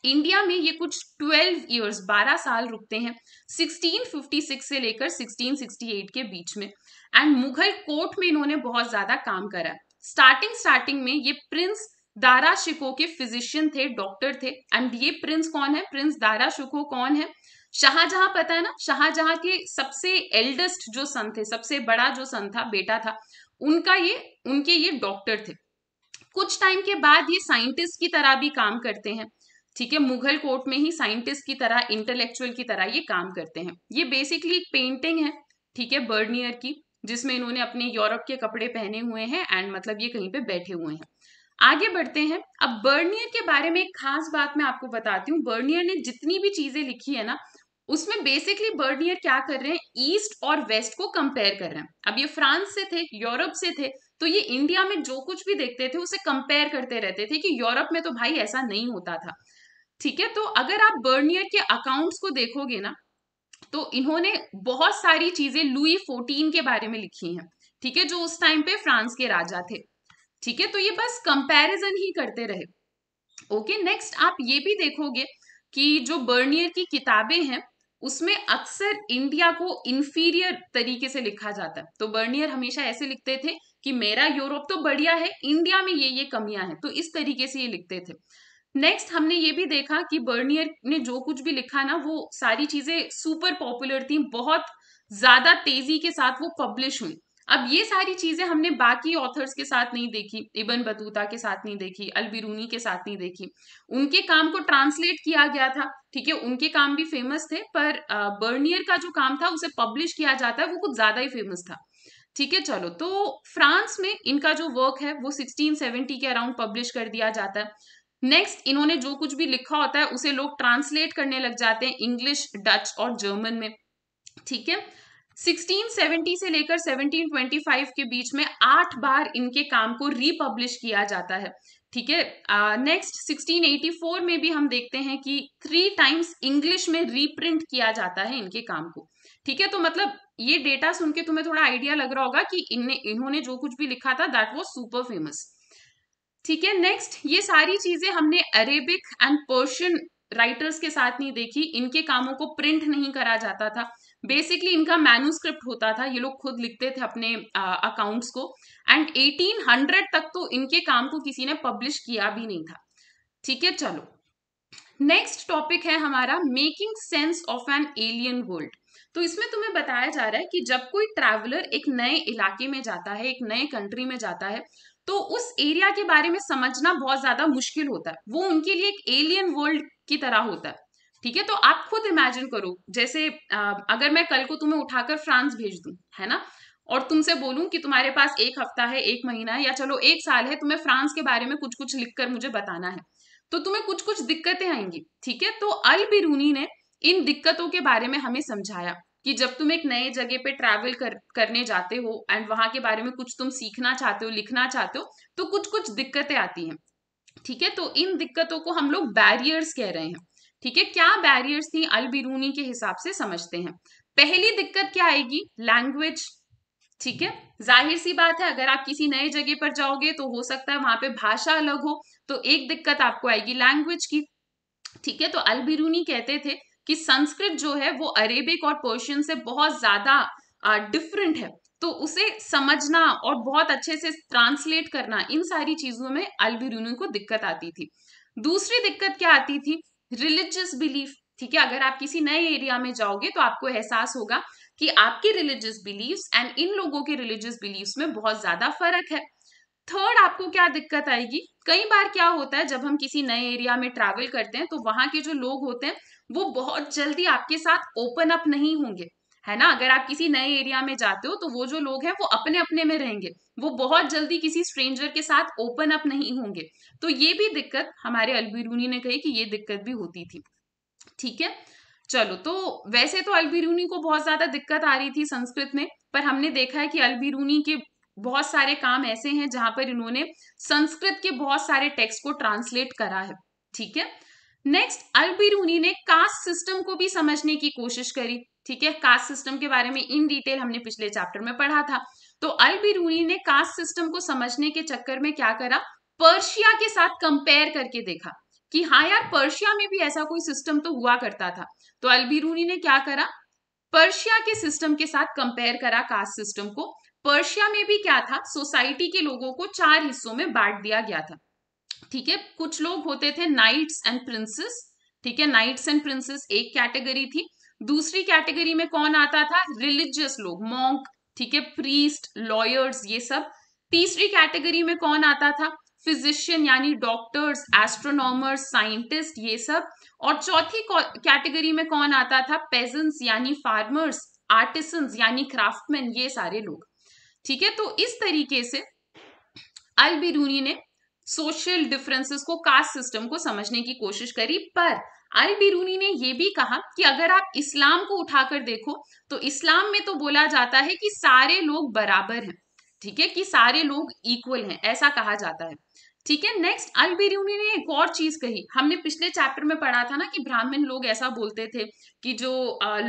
इंडिया में ये कुछ 12 इयर्स 12 साल रुकते हैं 1656 से लेकर 1668 के बीच में एंड मुगल कोर्ट में इन्होंने बहुत ज्यादा काम करा स्टार्टिंग स्टार्टिंग में ये प्रिंस दारा शिको के फिजिशियन थे डॉक्टर थे एंड ये प्रिंस कौन है प्रिंस दारा शिको कौन है शाहजहां पता है ना शाहजहां के सबसे एल्डेस्ट जो सन थे सबसे बड़ा जो सन था बेटा था उनका ये उनके ये डॉक्टर थे कुछ टाइम के बाद ये साइंटिस्ट की तरह भी काम करते हैं ठीक है मुगल कोर्ट में ही साइंटिस्ट की तरह इंटेलेक्चुअल की तरह ये काम करते हैं ये बेसिकली एक पेंटिंग है ठीक है बर्नियर की जिसमें इन्होंने अपने यूरोप के कपड़े पहने हुए हैं एंड मतलब ये कहीं पे बैठे हुए हैं आगे बढ़ते हैं अब बर्नियर के बारे में एक खास बात मैं आपको बताती हूँ बर्नियर ने जितनी भी चीजें लिखी है ना उसमें बेसिकली बर्नियर क्या कर रहे हैं ईस्ट और वेस्ट को कंपेयर कर रहे हैं अब ये फ्रांस से थे यूरोप से थे तो ये इंडिया में जो कुछ भी देखते थे उसे कंपेयर करते रहते थे कि यूरोप में तो भाई ऐसा नहीं होता था ठीक है तो अगर आप बर्नियर के अकाउंट्स को देखोगे ना तो इन्होंने बहुत सारी चीजें लुई फोर्टीन के बारे में लिखी हैं ठीक है जो उस टाइम पे फ्रांस के राजा थे ठीक है तो ये बस कंपैरिजन ही करते रहे ओके नेक्स्ट आप ये भी देखोगे कि जो बर्नियर की किताबें हैं उसमें अक्सर इंडिया को इन्फीरियर तरीके से लिखा जाता है तो बर्नियर हमेशा ऐसे लिखते थे कि मेरा यूरोप तो बढ़िया है इंडिया में ये ये कमियां हैं तो इस तरीके से ये लिखते थे नेक्स्ट हमने ये भी देखा कि बर्नियर ने जो कुछ भी लिखा ना वो सारी चीजें सुपर पॉपुलर थी बहुत ज्यादा तेजी के साथ वो पब्लिश हुई अब ये सारी चीजें हमने बाकी ऑथर्स के साथ नहीं देखी इबन बतूता के साथ नहीं देखी अलबिरूनी के साथ नहीं देखी उनके काम को ट्रांसलेट किया गया था ठीक है उनके काम भी फेमस थे पर बर्नियर का जो काम था उसे पब्लिश किया जाता है वो कुछ ज्यादा ही फेमस था ठीक है चलो तो फ्रांस में इनका जो वर्क है वो 1670 के अराउंड पब्लिश कर दिया जाता है नेक्स्ट इन्होंने जो कुछ भी लिखा होता है उसे लोग ट्रांसलेट करने लग जाते हैं इंग्लिश डच और जर्मन में ठीक है 1670 से लेकर 1725 के बीच में आठ बार इनके काम को रीपब्लिश किया जाता है ठीक है नेक्स्ट 1684 में भी हम देखते हैं कि थ्री टाइम्स इंग्लिश में रीप्रिंट किया जाता है इनके काम को ठीक है तो मतलब ये डेटा सुन के तुम्हें थोड़ा आइडिया लग रहा होगा कि इनने इन्होंने जो कुछ भी लिखा था दैट वॉज सुपर फेमस ठीक है नेक्स्ट ये सारी चीजें हमने अरेबिक एंड पर्शियन राइटर्स के साथ नहीं देखी इनके कामों को प्रिंट नहीं करा जाता था बेसिकली इनका मैन्यूस्क्रिप्ट होता था ये लोग खुद लिखते थे अपने अकाउंट्स को एंड 1800 तक तो इनके काम को किसी ने पब्लिश किया भी नहीं था ठीक है चलो नेक्स्ट टॉपिक है हमारा making sense of an alien world तो इसमें तुम्हें बताया जा रहा है कि जब कोई ट्रैवलर एक नए इलाके में जाता है एक नए कंट्री में जाता है तो उस एरिया के बारे में समझना बहुत ज्यादा मुश्किल होता है वो उनके लिए एक एलियन वर्ल्ड की तरह होता है ठीक है तो आप खुद इमेजिन करो जैसे अगर मैं कल को तुम्हें उठाकर फ्रांस भेज दूं है ना और तुमसे बोलूं कि तुम्हारे पास एक हफ्ता है एक महीना है या चलो एक साल है तुम्हें फ्रांस के बारे में कुछ कुछ लिखकर मुझे बताना है तो तुम्हें कुछ कुछ दिक्कतें आएंगी ठीक है तो अल बिरूनी ने इन दिक्कतों के बारे में हमें समझाया कि जब तुम एक नए जगह पे ट्रैवल कर, करने जाते हो एंड वहां के बारे में कुछ तुम सीखना चाहते हो लिखना चाहते हो तो कुछ कुछ दिक्कतें आती हैं ठीक है तो इन दिक्कतों को हम लोग बैरियर्स कह रहे हैं ठीक है क्या बैरियर्स थी अल बिरूनी के हिसाब से समझते हैं पहली दिक्कत क्या आएगी लैंग्वेज ठीक है जाहिर सी बात है अगर आप किसी नए जगह पर जाओगे तो हो सकता है वहां पे भाषा अलग हो तो एक दिक्कत आपको आएगी लैंग्वेज की ठीक है तो अल बिरूनी कहते थे कि संस्कृत जो है वो अरेबिक और पर्शियन से बहुत ज्यादा डिफरेंट है तो उसे समझना और बहुत अच्छे से ट्रांसलेट करना इन सारी चीजों में अल बिरूनी को दिक्कत आती थी दूसरी दिक्कत क्या आती थी रिलीजियस बिलीफ ठीक है अगर आप किसी नए एरिया में जाओगे तो आपको एहसास होगा कि आपके रिलीजियस बिलीव्स एंड इन लोगों के रिलीजियस बिलीव्स में बहुत ज्यादा फर्क है थर्ड आपको क्या दिक्कत आएगी कई बार क्या होता है जब हम किसी नए एरिया में ट्रैवल करते हैं तो वहां के जो लोग होते हैं वो बहुत जल्दी आपके साथ ओपन अप नहीं होंगे है ना अगर आप किसी नए एरिया में जाते हो तो वो जो लोग हैं वो अपने अपने में रहेंगे वो बहुत जल्दी किसी स्ट्रेंजर के साथ ओपन अप नहीं होंगे तो ये भी दिक्कत हमारे अलबिरूनी ने कही कि ये दिक्कत भी होती थी ठीक है चलो तो वैसे तो अलबिरूनी को बहुत ज्यादा दिक्कत आ रही थी संस्कृत में पर हमने देखा है कि अलबिरूनी के बहुत सारे काम ऐसे हैं जहां पर इन्होंने संस्कृत के बहुत सारे टेक्स्ट को ट्रांसलेट करा है ठीक है नेक्स्ट अलबिरूनी ने कास्ट सिस्टम को भी समझने की कोशिश करी ठीक है कास्ट सिस्टम के बारे में इन डिटेल हमने पिछले चैप्टर में पढ़ा था तो अल बिरूनी ने कास्ट सिस्टम को समझने के चक्कर में क्या करा पर्शिया के साथ कंपेयर करके देखा कि हाँ यार पर्शिया में भी ऐसा कोई सिस्टम तो हुआ करता था तो अल बिरूनी ने क्या करा पर्शिया के सिस्टम के साथ कंपेयर करा कास्ट सिस्टम को पर्शिया में भी क्या था सोसाइटी के लोगों को चार हिस्सों में बांट दिया गया था ठीक है कुछ लोग होते थे नाइट्स एंड प्रिंसेस ठीक है नाइट्स एंड प्रिंसेस एक कैटेगरी थी दूसरी कैटेगरी में कौन आता था रिलीजियस लोग मॉन्क ठीक है प्रीस्ट लॉयर्स ये सब तीसरी कैटेगरी में कौन आता था फिजिशियन यानी डॉक्टर्स एस्ट्रोनॉमर्स साइंटिस्ट ये सब और चौथी कैटेगरी में कौन आता था पेजेंट्स यानी फार्मर्स आर्टिस यानी क्राफ्टमैन ये सारे लोग ठीक है तो इस तरीके से अल बिरूनी ने सोशल डिफरेंसेस को कास्ट सिस्टम को समझने की कोशिश करी पर अल बिरूनी ने यह भी कहा कि अगर आप इस्लाम को उठाकर देखो तो इस्लाम में तो बोला जाता है कि सारे लोग बराबर हैं ठीक है कि सारे लोग इक्वल हैं ऐसा कहा जाता है ठीक है नेक्स्ट अल बिरूनी ने एक और चीज कही हमने पिछले चैप्टर में पढ़ा था ना कि ब्राह्मण लोग ऐसा बोलते थे कि जो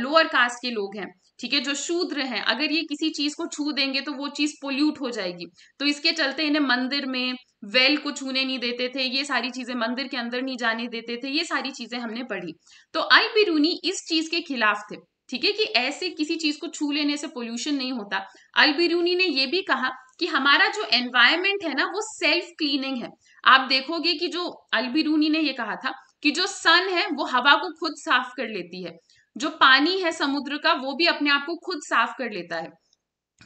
लोअर कास्ट के लोग हैं ठीक है जो शूद्र हैं अगर ये किसी चीज को छू देंगे तो वो चीज पोल्यूट हो जाएगी तो इसके चलते इन्हें मंदिर में वेल को छूने नहीं देते थे ये सारी चीजें मंदिर के अंदर नहीं जाने देते थे ये सारी चीजें हमने पढ़ी तो आई बिरूनी इस चीज के खिलाफ थे ठीक है कि ऐसे किसी चीज को छू लेने से पोल्यूशन नहीं होता अल बिरूनी ने यह भी कहा कि हमारा जो एनवायरमेंट है ना वो सेल्फ क्लीनिंग है आप देखोगे कि जो अल बिरूनी ने यह कहा था कि जो सन है वो हवा को खुद साफ कर लेती है जो पानी है समुद्र का वो भी अपने आप को खुद साफ कर लेता है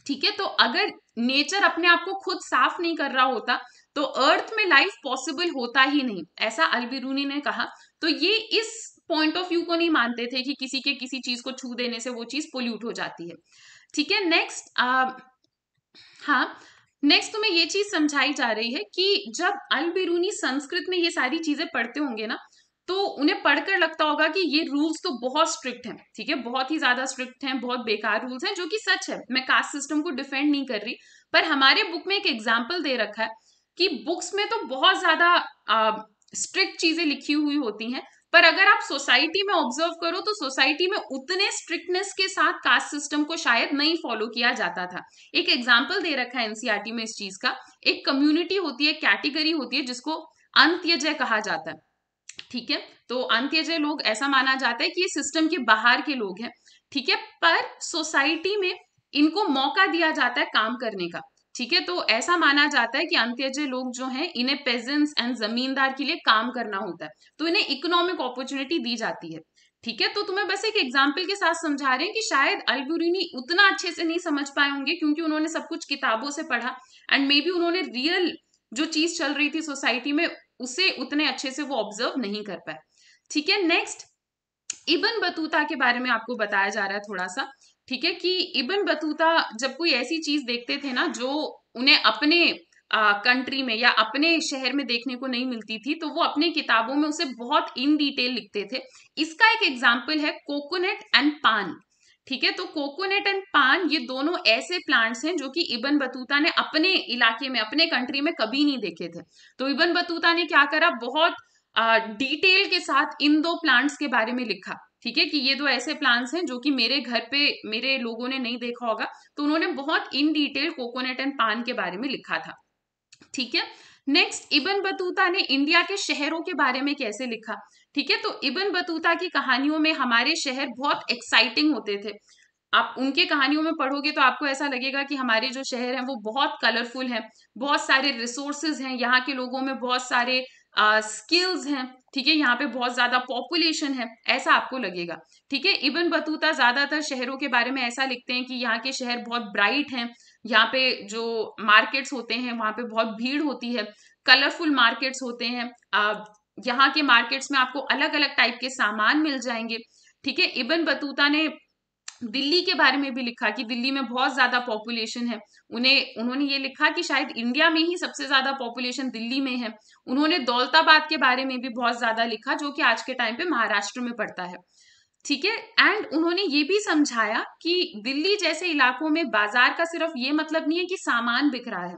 ठीक है तो अगर नेचर अपने आप को खुद साफ नहीं कर रहा होता तो अर्थ में लाइफ पॉसिबल होता ही नहीं ऐसा अलबिरूनी ने कहा तो ये इस पॉइंट ऑफ व्यू को नहीं मानते थे कि किसी के किसी चीज को छू देने से वो चीज पोल्यूट हो जाती है ठीक है नेक्स्ट हाँ नेक्स्ट तुम्हें ये चीज समझाई जा रही है कि जब अलबिरूनी संस्कृत में ये सारी चीजें पढ़ते होंगे ना तो उन्हें पढ़कर लगता होगा कि ये रूल्स तो बहुत स्ट्रिक्ट हैं ठीक है बहुत ही ज्यादा स्ट्रिक्ट हैं बहुत बेकार रूल्स हैं जो कि सच है मैं कास्ट सिस्टम को डिफेंड नहीं कर रही पर हमारे बुक में एक एग्जाम्पल दे रखा है कि बुक्स में तो बहुत ज्यादा स्ट्रिक्ट चीजें लिखी हुई होती हैं पर अगर आप सोसाइटी में ऑब्जर्व करो तो सोसाइटी में उतने स्ट्रिक्टनेस के साथ कास्ट सिस्टम को शायद नहीं फॉलो किया जाता था एक एग्जाम्पल दे रखा है एनसीआरटी e में इस चीज का एक कम्युनिटी होती है कैटेगरी होती है जिसको अंत्यजय कहा जाता है ठीक है तो अंत्यजय लोग ऐसा माना जाता है कि ये सिस्टम के बाहर के लोग हैं ठीक है पर सोसाइटी में इनको मौका दिया जाता है काम करने का ठीक है तो ऐसा माना जाता है कि अंत्यजय लोग जो हैं इन्हें पेजेंट्स एंड जमींदार के लिए काम करना होता है तो इन्हें इकोनॉमिक अपॉर्चुनिटी दी जाती है ठीक है तो तुम्हें बस एक एग्जाम्पल के साथ समझा रहे हैं कि शायद अलबुरूनी उतना अच्छे से नहीं समझ पाए होंगे क्योंकि उन्होंने सब कुछ किताबों से पढ़ा एंड मे बी उन्होंने रियल जो चीज चल रही थी सोसाइटी में उसे उतने अच्छे से वो ऑब्जर्व नहीं कर पाए ठीक है नेक्स्ट इबन बतूता के बारे में आपको बताया जा रहा है थोड़ा सा ठीक है कि इबन बतूता जब कोई ऐसी चीज देखते थे ना जो उन्हें अपने कंट्री में या अपने शहर में देखने को नहीं मिलती थी तो वो अपने किताबों में उसे बहुत इन डिटेल लिखते थे इसका एक एग्जाम्पल है कोकोनट एंड पान ठीक है तो कोकोनट एंड पान ये दोनों ऐसे प्लांट्स हैं जो कि इबन बतूता ने अपने इलाके में अपने कंट्री में कभी नहीं देखे थे तो इबन बतूता ने क्या करा बहुत डिटेल के साथ इन दो प्लांट्स के बारे में लिखा ठीक है कि ये दो ऐसे प्लांट्स हैं जो कि मेरे घर पे मेरे लोगों ने नहीं देखा होगा तो उन्होंने बहुत इन डिटेल कोकोनट एंड पान के बारे में लिखा था ठीक है नेक्स्ट इबन बतूता ने इंडिया के शहरों के बारे में कैसे लिखा ठीक है तो इबन बतूता की कहानियों में हमारे शहर बहुत एक्साइटिंग होते थे आप उनके कहानियों में पढ़ोगे तो आपको ऐसा लगेगा कि हमारे जो शहर हैं वो बहुत कलरफुल हैं बहुत सारे रिसोर्सेज हैं यहाँ के लोगों में बहुत सारे स्किल्स हैं ठीक है यहाँ पे बहुत ज्यादा पॉपुलेशन है ऐसा आपको लगेगा ठीक है इबन बतूता ज्यादातर शहरों के बारे में ऐसा लिखते हैं कि यहाँ के शहर बहुत ब्राइट हैं यहाँ पे जो मार्केट्स होते हैं वहाँ पे बहुत भीड़ होती है कलरफुल मार्केट्स होते हैं यहाँ के मार्केट्स में आपको अलग अलग टाइप के सामान मिल जाएंगे ठीक है इबन बतूता ने दिल्ली के बारे में भी लिखा कि दिल्ली में बहुत ज़्यादा पॉपुलेशन है उन्हें उन्होंने ये लिखा कि शायद इंडिया में ही सबसे ज़्यादा पॉपुलेशन दिल्ली में है उन्होंने दौलताबाद के बारे में भी बहुत ज़्यादा लिखा जो कि आज के टाइम पे महाराष्ट्र में पड़ता है ठीक है एंड उन्होंने ये भी समझाया कि दिल्ली जैसे इलाकों में बाजार का सिर्फ ये मतलब नहीं है कि सामान बिक रहा है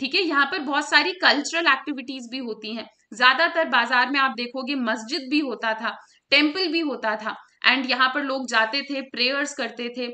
ठीक है यहाँ पर बहुत सारी कल्चरल एक्टिविटीज भी होती हैं ज्यादातर बाजार में आप देखोगे मस्जिद भी होता था टेम्पल भी होता था एंड यहाँ पर लोग जाते थे प्रेयर्स करते थे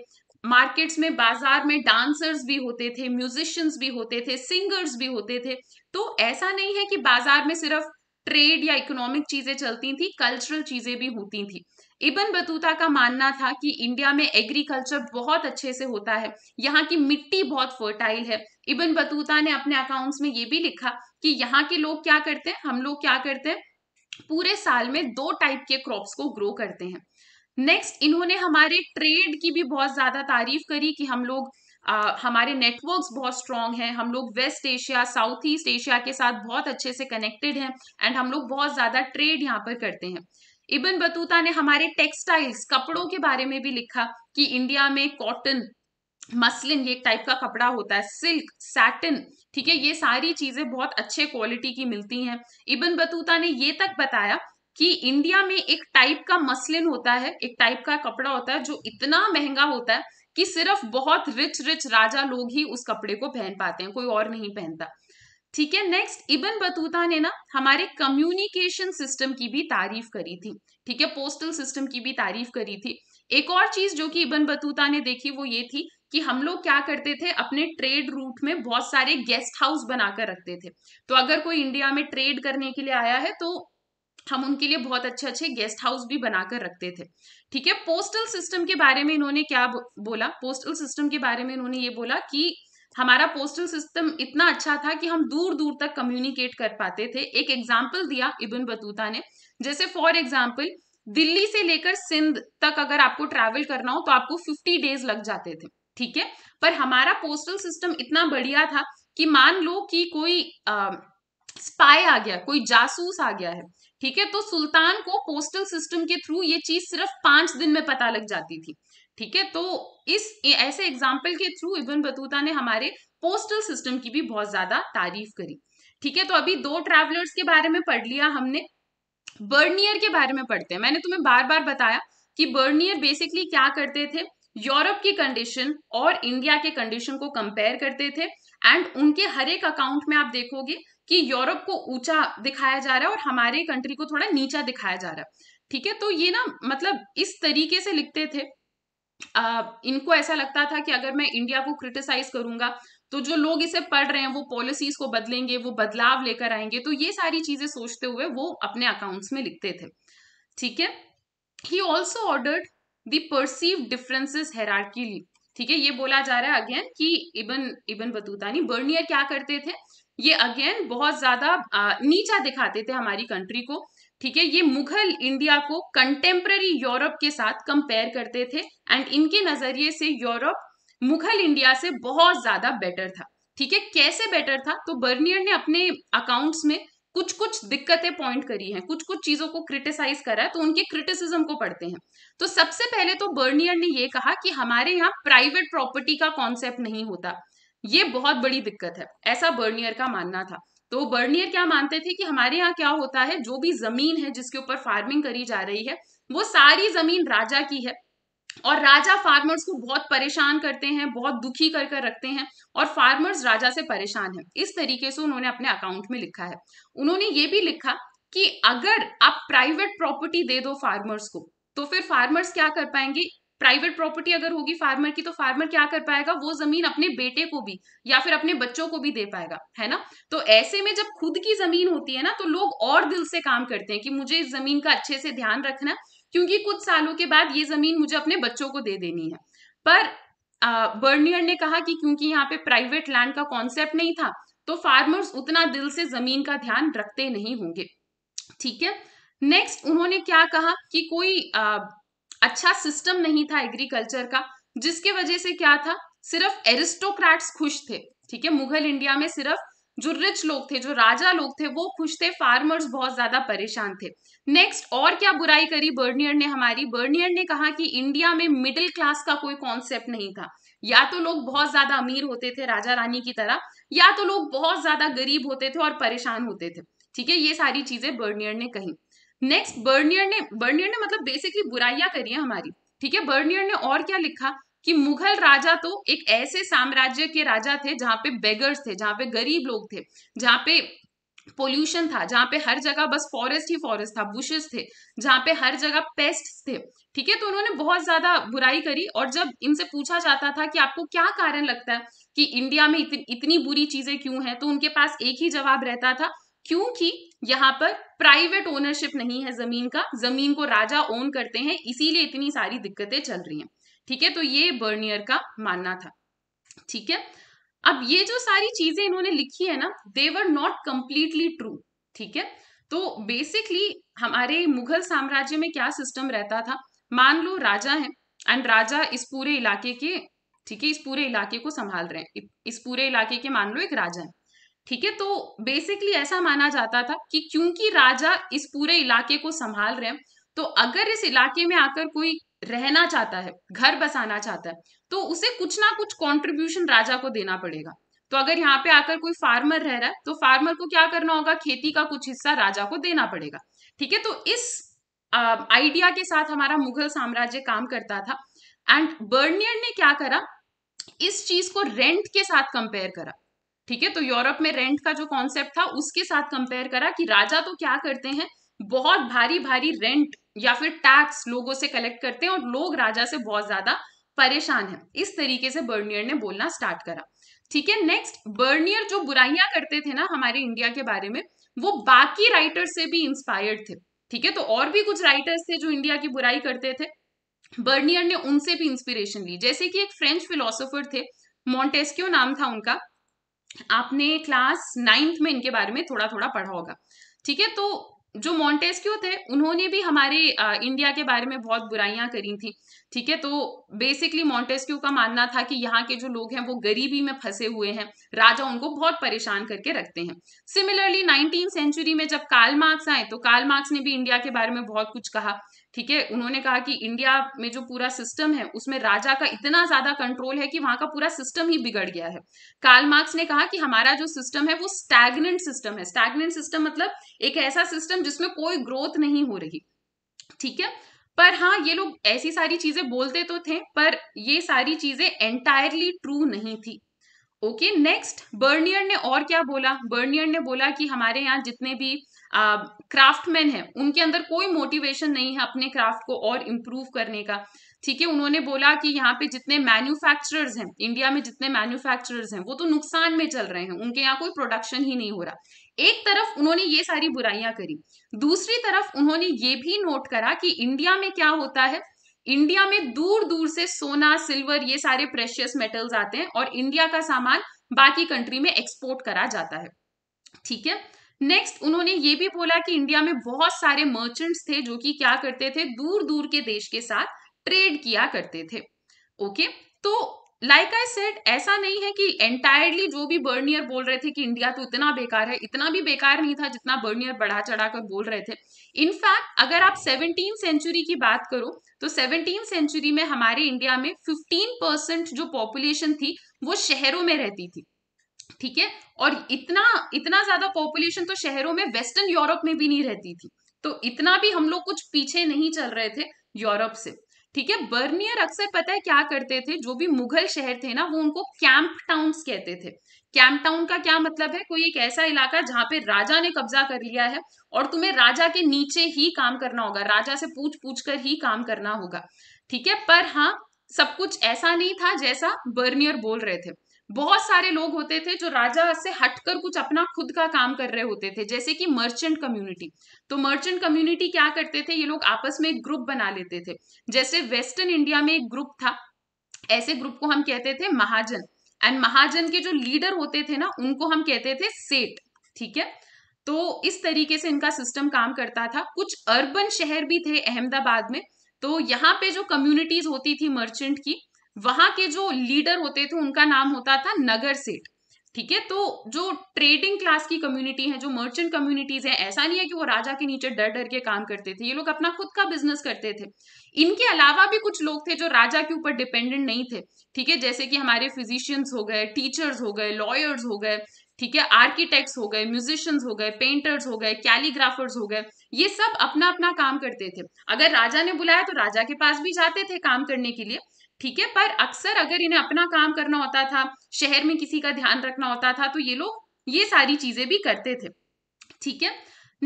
मार्केट्स में बाजार में डांसर्स भी होते थे म्यूजिशियंस भी होते थे सिंगर्स भी होते थे तो ऐसा नहीं है कि बाजार में सिर्फ ट्रेड या इकोनॉमिक चीजें चलती थी कल्चरल चीजें भी होती थी इबन बतूता का मानना था कि इंडिया में एग्रीकल्चर बहुत अच्छे से होता है यहाँ की मिट्टी बहुत फर्टाइल है इबन बतूता ने अपने अकाउंट्स में ये भी लिखा कि यहाँ के लोग क्या करते हैं हम लोग क्या करते हैं पूरे साल में दो टाइप के क्रॉप्स को ग्रो करते हैं नेक्स्ट इन्होंने हमारे ट्रेड की भी बहुत ज्यादा तारीफ करी कि हम लोग आ, हमारे नेटवर्क्स बहुत स्ट्रांग हैं हम लोग West Asia South East Asia के साथ बहुत अच्छे से कनेक्टेड हैं एंड हम लोग बहुत ज्यादा ट्रेड यहाँ पर करते हैं इबन बतूता ने हमारे टेक्सटाइल्स कपड़ों के बारे में भी लिखा कि इंडिया में कॉटन मसलिन ये एक टाइप का कपड़ा होता है सिल्क सैटिन ठीक है ये सारी चीजें बहुत अच्छे क्वालिटी की मिलती हैं इबन बतूता ने ये तक बताया कि इंडिया में एक टाइप का मसलिन होता है एक टाइप का कपड़ा होता है जो इतना महंगा होता है कि सिर्फ बहुत रिच रिच राजा लोग ही उस कपड़े को पहन पाते हैं कोई और नहीं पहनता ठीक है नेक्स्ट इबन बतूता ने ना हमारे कम्युनिकेशन सिस्टम की भी तारीफ करी थी ठीक है पोस्टल सिस्टम की भी तारीफ करी थी एक और चीज जो कि इबन बतूता ने देखी वो ये थी कि हम लोग क्या करते थे अपने ट्रेड रूट में बहुत सारे गेस्ट हाउस बनाकर रखते थे तो अगर कोई इंडिया में ट्रेड करने के लिए आया है तो हम उनके लिए बहुत अच्छे अच्छे गेस्ट हाउस भी बनाकर रखते थे ठीक है पोस्टल सिस्टम के बारे में इन्होंने क्या बोला पोस्टल सिस्टम के बारे में इन्होंने ये बोला कि हमारा पोस्टल सिस्टम इतना अच्छा था कि हम दूर दूर तक कम्युनिकेट कर पाते थे एक एग्जाम्पल दिया इबन बतूता ने जैसे फॉर एग्जाम्पल दिल्ली से लेकर सिंध तक अगर आपको ट्रैवल करना हो तो आपको फिफ्टी डेज लग जाते थे ठीक है पर हमारा पोस्टल सिस्टम इतना बढ़िया था कि मान लो कि कोई आ, स्पाई आ गया कोई जासूस आ गया है ठीक है तो सुल्तान को पोस्टल सिस्टम के थ्रू ये चीज सिर्फ पांच दिन में पता लग जाती थी ठीक है तो इस ऐसे एग्जाम्पल के थ्रू इबन बतूता ने हमारे पोस्टल सिस्टम की भी बहुत ज्यादा तारीफ करी ठीक है तो अभी दो ट्रैवलर्स के बारे में पढ़ लिया हमने बर्नियर के बारे में पढ़ते हैं मैंने तुम्हें बार बार बताया कि बर्नियर बेसिकली क्या करते थे यूरोप की कंडीशन और इंडिया के कंडीशन को कंपेयर करते थे एंड उनके हर एक अकाउंट में आप देखोगे कि यूरोप को ऊंचा दिखाया जा रहा है और हमारे कंट्री को थोड़ा नीचा दिखाया जा रहा है ठीक है तो ये ना मतलब इस तरीके से लिखते थे आ, इनको ऐसा लगता था कि अगर मैं इंडिया को क्रिटिसाइज करूंगा तो जो लोग इसे पढ़ रहे हैं वो पॉलिसीज को बदलेंगे वो बदलाव लेकर आएंगे तो ये सारी चीजें सोचते हुए वो अपने अकाउंट्स में लिखते थे ठीक है ही ऑल्सो ऑर्डर्ड दर्सीव परसीव डिफरेंसेस ठीक है ये बोला जा रहा है अगेन कि इबन इबन नहीं बर्नियर क्या करते थे ये अगेन बहुत ज्यादा नीचा दिखाते थे हमारी कंट्री को ठीक है ये मुगल इंडिया को कंटेम्प्ररी यूरोप के साथ कंपेयर करते थे एंड इनके नजरिए से यूरोप मुगल इंडिया से बहुत ज्यादा बेटर था ठीक है कैसे बेटर था तो बर्नियर ने अपने अकाउंट्स में कुछ कुछ दिक्कतें पॉइंट करी हैं कुछ कुछ चीजों को क्रिटिसाइज करा है तो उनके क्रिटिसिज्म को पढ़ते हैं तो सबसे पहले तो बर्नियर ने ये कहा कि हमारे यहाँ प्राइवेट प्रॉपर्टी का कॉन्सेप्ट नहीं होता ये बहुत बड़ी दिक्कत है ऐसा बर्नियर का मानना था तो बर्नियर क्या मानते थे कि हमारे यहाँ क्या होता है जो भी जमीन है जिसके ऊपर फार्मिंग करी जा रही है वो सारी जमीन राजा की है और राजा फार्मर्स को बहुत परेशान करते हैं बहुत दुखी कर कर रखते हैं और फार्मर्स राजा से परेशान हैं इस तरीके से उन्होंने अपने अकाउंट में लिखा है उन्होंने ये भी लिखा कि अगर आप प्राइवेट प्रॉपर्टी दे दो फार्मर्स को तो फिर फार्मर्स क्या कर पाएंगे प्राइवेट प्रॉपर्टी अगर होगी फार्मर की तो फार्मर क्या कर पाएगा वो जमीन अपने बेटे को भी या फिर अपने बच्चों को भी दे पाएगा है ना तो ऐसे में जब खुद की जमीन होती है ना तो लोग और दिल से काम करते हैं कि मुझे इस जमीन का अच्छे से ध्यान रखना क्योंकि कुछ सालों के बाद ये जमीन मुझे अपने बच्चों को दे देनी है पर बर्नियर ने कहा कि क्योंकि यहाँ पे प्राइवेट लैंड का कॉन्सेप्ट नहीं था तो फार्मर्स उतना दिल से जमीन का ध्यान रखते नहीं होंगे ठीक है नेक्स्ट उन्होंने क्या कहा कि कोई अच्छा सिस्टम नहीं था एग्रीकल्चर का जिसके वजह से क्या था सिर्फ एरिस्टोक्रेट्स खुश थे ठीक है मुगल इंडिया में सिर्फ जो रिच लोग थे जो राजा लोग थे वो खुश थे फार्मर्स बहुत ज्यादा परेशान थे नेक्स्ट और क्या बुराई करी बर्नियर ने हमारी बर्नियर ने कहा कि इंडिया में मिडिल क्लास का कोई कॉन्सेप्ट नहीं था या तो लोग बहुत ज्यादा अमीर होते थे राजा रानी की तरह या तो लोग बहुत ज्यादा गरीब होते थे और परेशान होते थे ठीक है ये सारी चीजें बर्नियर ने कही नेक्स्ट बर्नियर ने बर्नियर ने मतलब बेसिकली बुराइयां करी है हमारी ठीक है बर्नियर ने और क्या लिखा कि मुगल राजा तो एक ऐसे साम्राज्य के राजा थे जहाँ पे बेगर्स थे जहाँ पे गरीब लोग थे जहां पे पोल्यूशन था जहाँ पे हर जगह बस फॉरेस्ट ही फॉरेस्ट था बुशेस थे जहाँ पे हर जगह पेस्ट थे ठीक है तो उन्होंने बहुत ज्यादा बुराई करी और जब इनसे पूछा जाता था कि आपको क्या कारण लगता है कि इंडिया में इतनी, इतनी बुरी चीजें क्यों है तो उनके पास एक ही जवाब रहता था क्योंकि यहाँ पर प्राइवेट ओनरशिप नहीं है जमीन का जमीन को राजा ओन करते हैं इसीलिए इतनी सारी दिक्कतें चल रही हैं ठीक है तो ये बर्नियर का मानना था ठीक है अब ये जो सारी चीजें इन्होंने लिखी है ना देवर नॉट कंप्लीटली ट्रू ठीक है तो बेसिकली हमारे मुगल साम्राज्य में क्या सिस्टम रहता था मान लो राजा है एंड राजा इस पूरे इलाके के ठीक है इस पूरे इलाके को संभाल रहे हैं इस पूरे इलाके के मान लो एक राजा है ठीक है तो बेसिकली ऐसा माना जाता था कि क्योंकि राजा इस पूरे इलाके को संभाल रहे हैं तो अगर इस इलाके में आकर कोई रहना चाहता है घर बसाना चाहता है तो उसे कुछ ना कुछ कॉन्ट्रीब्यूशन राजा को देना पड़ेगा तो अगर यहाँ पे आकर कोई फार्मर रह रहा है तो फार्मर को क्या करना होगा खेती का कुछ हिस्सा राजा को देना पड़ेगा ठीक है तो इस आइडिया के साथ हमारा मुगल साम्राज्य काम करता था एंड बर्नियर ने क्या करा इस चीज को रेंट के साथ कंपेयर करा ठीक है तो यूरोप में रेंट का जो कॉन्सेप्ट था उसके साथ कंपेयर करा कि राजा तो क्या करते हैं बहुत भारी भारी रेंट या फिर टैक्स लोगों से कलेक्ट करते हैं और लोग राजा से बहुत ज्यादा परेशान है इस तरीके से बर्नियर ने बोलना स्टार्ट करा ठीक है नेक्स्ट बर्नियर जो बुराइयां करते थे ना हमारे इंडिया के बारे में वो बाकी राइटर्स से भी इंस्पायर्ड थे ठीक है तो और भी कुछ राइटर्स थे जो इंडिया की बुराई करते थे बर्नियर ने उनसे भी इंस्पिरेशन ली जैसे कि एक फ्रेंच फिलोसोफर थे मोन्टेस्क्यो नाम था उनका आपने क्लास नाइन्थ में इनके बारे में थोड़ा थोड़ा पढ़ा होगा ठीक है तो जो मॉन्टेस्क्यू थे उन्होंने भी हमारे इंडिया के बारे में बहुत बुराइयां करी थी ठीक है तो बेसिकली मॉन्टेस्क्यू का मानना था कि यहाँ के जो लोग हैं वो गरीबी में फंसे हुए हैं राजा उनको बहुत परेशान करके रखते हैं सिमिलरली नाइनटीन सेंचुरी में जब काल मार्क्स आए तो काल मार्क्स ने भी इंडिया के बारे में बहुत कुछ कहा ठीक है उन्होंने कहा कि इंडिया में जो पूरा सिस्टम है उसमें राजा का इतना ज्यादा कंट्रोल है कि वहां का पूरा सिस्टम ही बिगड़ गया है कार्ल मार्क्स ने कहा कि हमारा जो सिस्टम है वो स्टैगनेंट सिस्टम है स्टैगनेंट सिस्टम मतलब एक ऐसा सिस्टम जिसमें कोई ग्रोथ नहीं हो रही ठीक है पर हाँ ये लोग ऐसी सारी चीजें बोलते तो थे पर ये सारी चीजें एंटायरली ट्रू नहीं थी ओके नेक्स्ट बर्नियर ने और क्या बोला बर्नियर ने बोला कि हमारे यहाँ जितने भी क्राफ्टमैन हैं उनके अंदर कोई मोटिवेशन नहीं है अपने क्राफ्ट को और इम्प्रूव करने का ठीक है उन्होंने बोला कि यहाँ पे जितने मैन्युफैक्चरर्स हैं इंडिया में जितने मैन्युफैक्चरर्स हैं वो तो नुकसान में चल रहे हैं उनके यहाँ कोई प्रोडक्शन ही नहीं हो रहा एक तरफ उन्होंने ये सारी बुराइयां करी दूसरी तरफ उन्होंने ये भी नोट करा कि इंडिया में क्या होता है इंडिया में दूर दूर से सोना सिल्वर ये सारे प्रेशियस मेटल्स आते हैं और इंडिया का सामान बाकी कंट्री में एक्सपोर्ट करा जाता है ठीक है नेक्स्ट उन्होंने ये भी बोला कि इंडिया में बहुत सारे मर्चेंट्स थे जो कि क्या करते थे दूर दूर के देश के साथ ट्रेड किया करते थे ओके okay? तो लाइक आई सेड ऐसा नहीं है कि एंटायरली जो भी बर्नियर बोल रहे थे कि इंडिया तो इतना बेकार है इतना भी बेकार नहीं था जितना बर्नियर बढ़ा चढ़ा कर बोल रहे थे इनफैक्ट अगर आप सेवनटीन सेंचुरी की बात करो तो सेवनटीन सेंचुरी में हमारे इंडिया में फिफ्टीन परसेंट जो पॉपुलेशन थी वो शहरों में रहती थी ठीक है और इतना इतना ज्यादा पॉपुलेशन तो शहरों में वेस्टर्न यूरोप में भी नहीं रहती थी तो इतना भी हम लोग कुछ पीछे नहीं चल रहे थे यूरोप से ठीक है बर्नियर अक्सर पता है क्या करते थे जो भी मुगल शहर थे ना वो उनको कैंप टाउन्स कहते थे कैंपटाउन टाउन का क्या मतलब है कोई एक ऐसा इलाका जहां पे राजा ने कब्जा कर लिया है और तुम्हें राजा के नीचे ही काम करना होगा राजा से पूछ पूछ कर ही काम करना होगा ठीक है पर हाँ सब कुछ ऐसा नहीं था जैसा बर्नियर बोल रहे थे बहुत सारे लोग होते थे जो राजा से हटकर कुछ अपना खुद का काम कर रहे होते थे जैसे कि मर्चेंट कम्युनिटी तो मर्चेंट कम्युनिटी क्या करते थे ये लोग आपस में एक ग्रुप बना लेते थे जैसे वेस्टर्न इंडिया में एक ग्रुप था ऐसे ग्रुप को हम कहते थे महाजन एंड महाजन के जो लीडर होते थे ना उनको हम कहते थे सेठ ठीक है तो इस तरीके से इनका सिस्टम काम करता था कुछ अर्बन शहर भी थे अहमदाबाद में तो यहाँ पे जो कम्युनिटीज होती थी मर्चेंट की वहां के जो लीडर होते थे उनका नाम होता था नगर सेठ ठीक है तो जो ट्रेडिंग क्लास की कम्युनिटी है जो मर्चेंट कम्युनिटीज है ऐसा नहीं है कि वो राजा के नीचे डर डर के काम करते थे ये लोग अपना खुद का बिजनेस करते थे इनके अलावा भी कुछ लोग थे जो राजा के ऊपर डिपेंडेंट नहीं थे ठीक है जैसे कि हमारे फिजिशियंस हो गए टीचर्स हो गए लॉयर्स हो गए ठीक है आर्किटेक्ट्स हो गए म्यूजिशियंस हो गए पेंटर्स हो गए कैलीग्राफर्स हो गए ये सब अपना अपना काम करते थे अगर राजा ने बुलाया तो राजा के पास भी जाते थे काम करने के लिए ठीक है पर अक्सर अगर इन्हें अपना काम करना होता था शहर में किसी का ध्यान रखना होता था तो ये लोग ये सारी चीजें भी करते थे ठीक है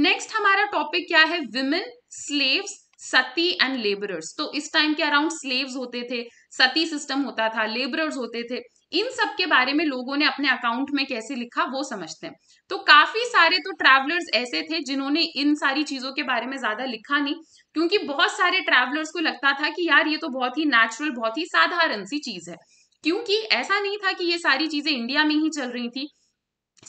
नेक्स्ट हमारा टॉपिक क्या है women slaves sati and labourers तो इस टाइम के अराउंड स्लेव्स होते थे सती सिस्टम होता था लेबरर्स होते थे इन सब के बारे में लोगों ने अपने अकाउंट में कैसे लिखा वो समझते हैं तो काफी सारे तो ट्रैवलर्स ऐसे थे जिन्होंने इन सारी चीजों के बारे में ज्यादा लिखा नहीं क्योंकि बहुत सारे ट्रैवलर्स को लगता था कि यार ये तो बहुत ही नेचुरल बहुत ही साधारण सी चीज है क्योंकि ऐसा नहीं था कि ये सारी चीजें इंडिया में ही चल रही थी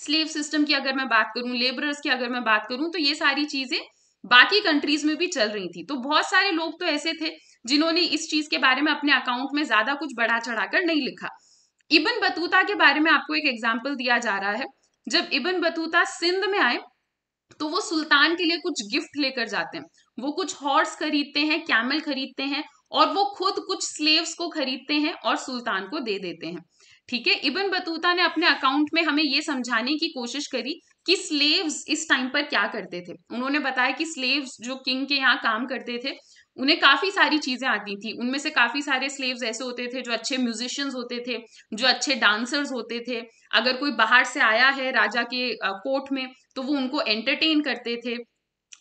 स्लेव सिस्टम की अगर मैं बात करूं लेबरर्स की अगर मैं बात करूं तो ये सारी चीजें बाकी कंट्रीज में भी चल रही थी तो बहुत सारे लोग तो ऐसे थे जिन्होंने इस चीज के बारे में अपने अकाउंट में ज्यादा कुछ बढ़ा चढ़ाकर नहीं लिखा इबन बतूता के बारे में आपको एक एग्जाम्पल दिया जा रहा है जब इबन बतूता सिंध में आए तो वो सुल्तान के लिए कुछ गिफ्ट लेकर जाते हैं वो कुछ हॉर्स खरीदते हैं कैमल खरीदते हैं और वो खुद कुछ स्लेव्स को खरीदते हैं और सुल्तान को दे देते हैं ठीक है इबन बतूता ने अपने अकाउंट में हमें ये समझाने की कोशिश करी कि स्लेव्स इस टाइम पर क्या करते थे उन्होंने बताया कि स्लेव्स जो किंग के यहाँ काम करते थे उन्हें काफ़ी सारी चीज़ें आती थी उनमें से काफ़ी सारे स्लेव्स ऐसे होते थे जो अच्छे म्यूजिशियंस होते थे जो अच्छे डांसर्स होते थे अगर कोई बाहर से आया है राजा के कोर्ट में तो वो उनको एंटरटेन करते थे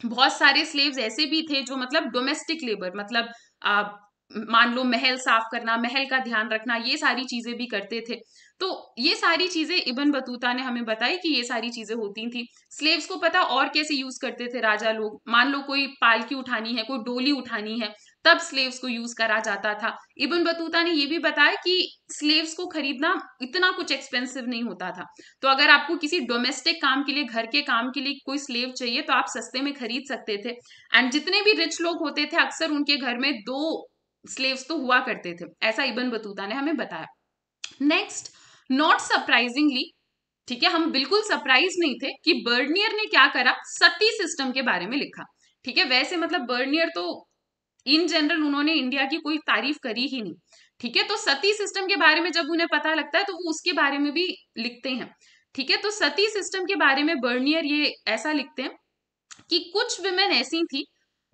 बहुत सारे स्लेव्स ऐसे भी थे जो मतलब डोमेस्टिक लेबर मतलब आ, मान लो महल साफ करना महल का ध्यान रखना ये सारी चीज़ें भी करते थे तो ये सारी चीजें इबन बतूता ने हमें बताई कि ये सारी चीजें होती थी स्लेव्स को पता और कैसे यूज करते थे राजा लोग मान लो कोई पालकी उठानी है कोई डोली उठानी है तब स्लेव्स को यूज करा जाता था इबन बतूता ने ये भी बताया कि स्लेव्स को खरीदना इतना कुछ एक्सपेंसिव नहीं होता था तो अगर आपको किसी डोमेस्टिक काम के लिए घर के काम के लिए कोई स्लेव चाहिए तो आप सस्ते में खरीद सकते थे एंड जितने भी रिच लोग होते थे अक्सर उनके घर में दो स्लेव्स तो हुआ करते थे ऐसा इबन बतूता ने हमें बताया नेक्स्ट नॉट सरप्राइजिंगली ठीक है हम बिल्कुल सरप्राइज नहीं थे कि बर्नियर ने क्या करा सती सिस्टम के बारे में लिखा ठीक है वैसे मतलब बर्नियर तो इन जनरल उन्होंने इंडिया की कोई तारीफ करी ही नहीं ठीक है तो सती सिस्टम के बारे में जब उन्हें पता लगता है तो वो उसके बारे में भी लिखते हैं ठीक है तो सती सिस्टम के बारे में बर्नियर ये ऐसा लिखते हैं कि कुछ विमेन ऐसी थी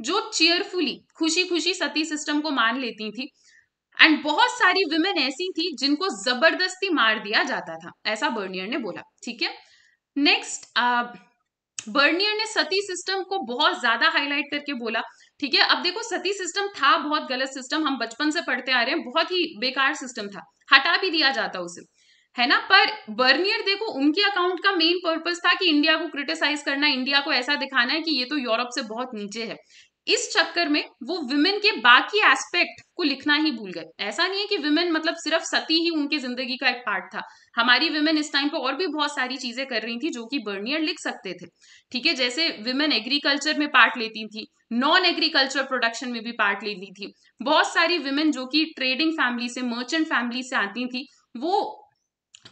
जो चेयरफुली खुशी खुशी सती सिस्टम को मान लेती थी एंड बहुत सारी विमेन ऐसी थी जिनको जबरदस्ती मार दिया जाता था ऐसा बर्नियर ने बोला ठीक है नेक्स्ट बर्नियर uh, ने सती सिस्टम को बहुत ज्यादा हाईलाइट करके बोला ठीक है अब देखो सती सिस्टम था बहुत गलत सिस्टम हम बचपन से पढ़ते आ रहे हैं बहुत ही बेकार सिस्टम था हटा भी दिया जाता उसे है ना पर बर्नियर देखो उनके अकाउंट का मेन पर्पस था कि इंडिया को क्रिटिसाइज करना इंडिया को ऐसा दिखाना है कि ये तो यूरोप से बहुत नीचे है इस चक्कर में वो विमेन के बाकी एस्पेक्ट को लिखना ही भूल गए ऐसा नहीं है कि विमेन मतलब सिर्फ सती ही उनके जिंदगी का एक पार्ट था हमारी विमेन इस टाइम पर और भी बहुत सारी चीजें कर रही थी जो कि बर्नियर लिख सकते थे ठीक है जैसे विमेन एग्रीकल्चर में पार्ट लेती थी नॉन एग्रीकल्चर प्रोडक्शन में भी पार्ट लेती थी बहुत सारी विमेन जो कि ट्रेडिंग फैमिली से मर्चेंट फैमिली से आती थी वो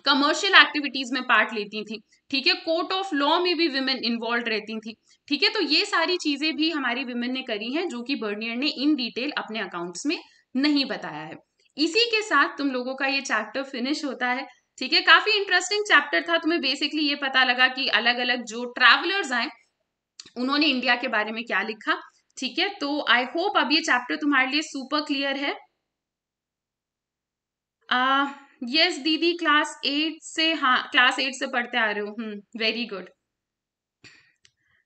कमर्शियल एक्टिविटीज में पार्ट लेती थी ठीक है कोर्ट ऑफ लॉ में भी विमेन इन्वॉल्व रहती थी ठीक है तो ये सारी चीजें भी हमारी विमेन ने करी हैं जो कि बर्नियर ने इन डिटेल अपने अकाउंट्स में नहीं बताया है इसी के साथ तुम लोगों का ये चैप्टर फिनिश होता है ठीक है काफी इंटरेस्टिंग चैप्टर था तुम्हें बेसिकली ये पता लगा कि अलग अलग जो ट्रैवलर्स आए उन्होंने इंडिया के बारे में क्या लिखा ठीक है तो आई होप अब ये चैप्टर तुम्हारे लिए सुपर क्लियर है यस दीदी क्लास एट से हाँ क्लास एट से पढ़ते आ रहे हो वेरी हम्म, गुड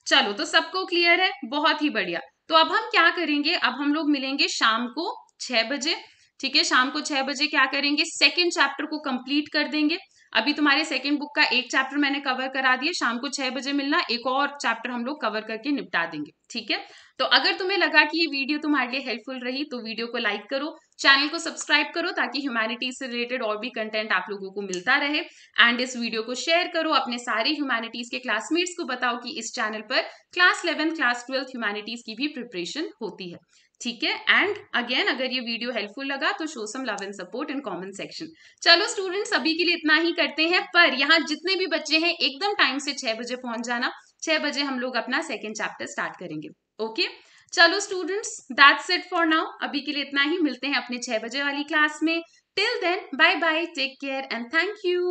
चलो तो सबको क्लियर है बहुत ही बढ़िया तो अब हम क्या करेंगे अब हम लोग मिलेंगे शाम को छह बजे ठीक है शाम को छह बजे क्या करेंगे सेकेंड चैप्टर को कंप्लीट कर देंगे अभी तुम्हारे सेकेंड बुक का एक चैप्टर मैंने कवर करा दिया शाम को छह बजे मिलना एक और चैप्टर हम लोग कवर करके निपटा देंगे ठीक है तो अगर तुम्हें लगा कि ये वीडियो तुम्हारे लिए हेल्पफुल रही तो वीडियो को लाइक करो चैनल को सब्सक्राइब करो ताकि ह्यूमैनिटी से रिलेटेड और भी कंटेंट आप लोगों को मिलता रहे एंड इस वीडियो को शेयर करो अपने सारे ह्यूमैनिटीज के क्लासमेट्स को बताओ कि इस चैनल पर class eleven class twelfth humanities की भी प्रिपरेशन होती है ठीक है एंड अगेन अगर ये वीडियो हेल्पफुल लगा तो show some love and support in comment section चलो स्टूडेंट्स अभी के लिए इतना ही करते हैं पर यहाँ जितने भी बच्चे हैं एकदम टाइम से छह बजे पहुंच जाना छह बजे हम लोग अपना सेकेंड चैप्टर स्टार्ट करेंगे ओके चलो students that's it for now अभी के लिए इतना ही मिलते हैं अपने छह बजे वाली क्लास में till then bye bye take care and thank you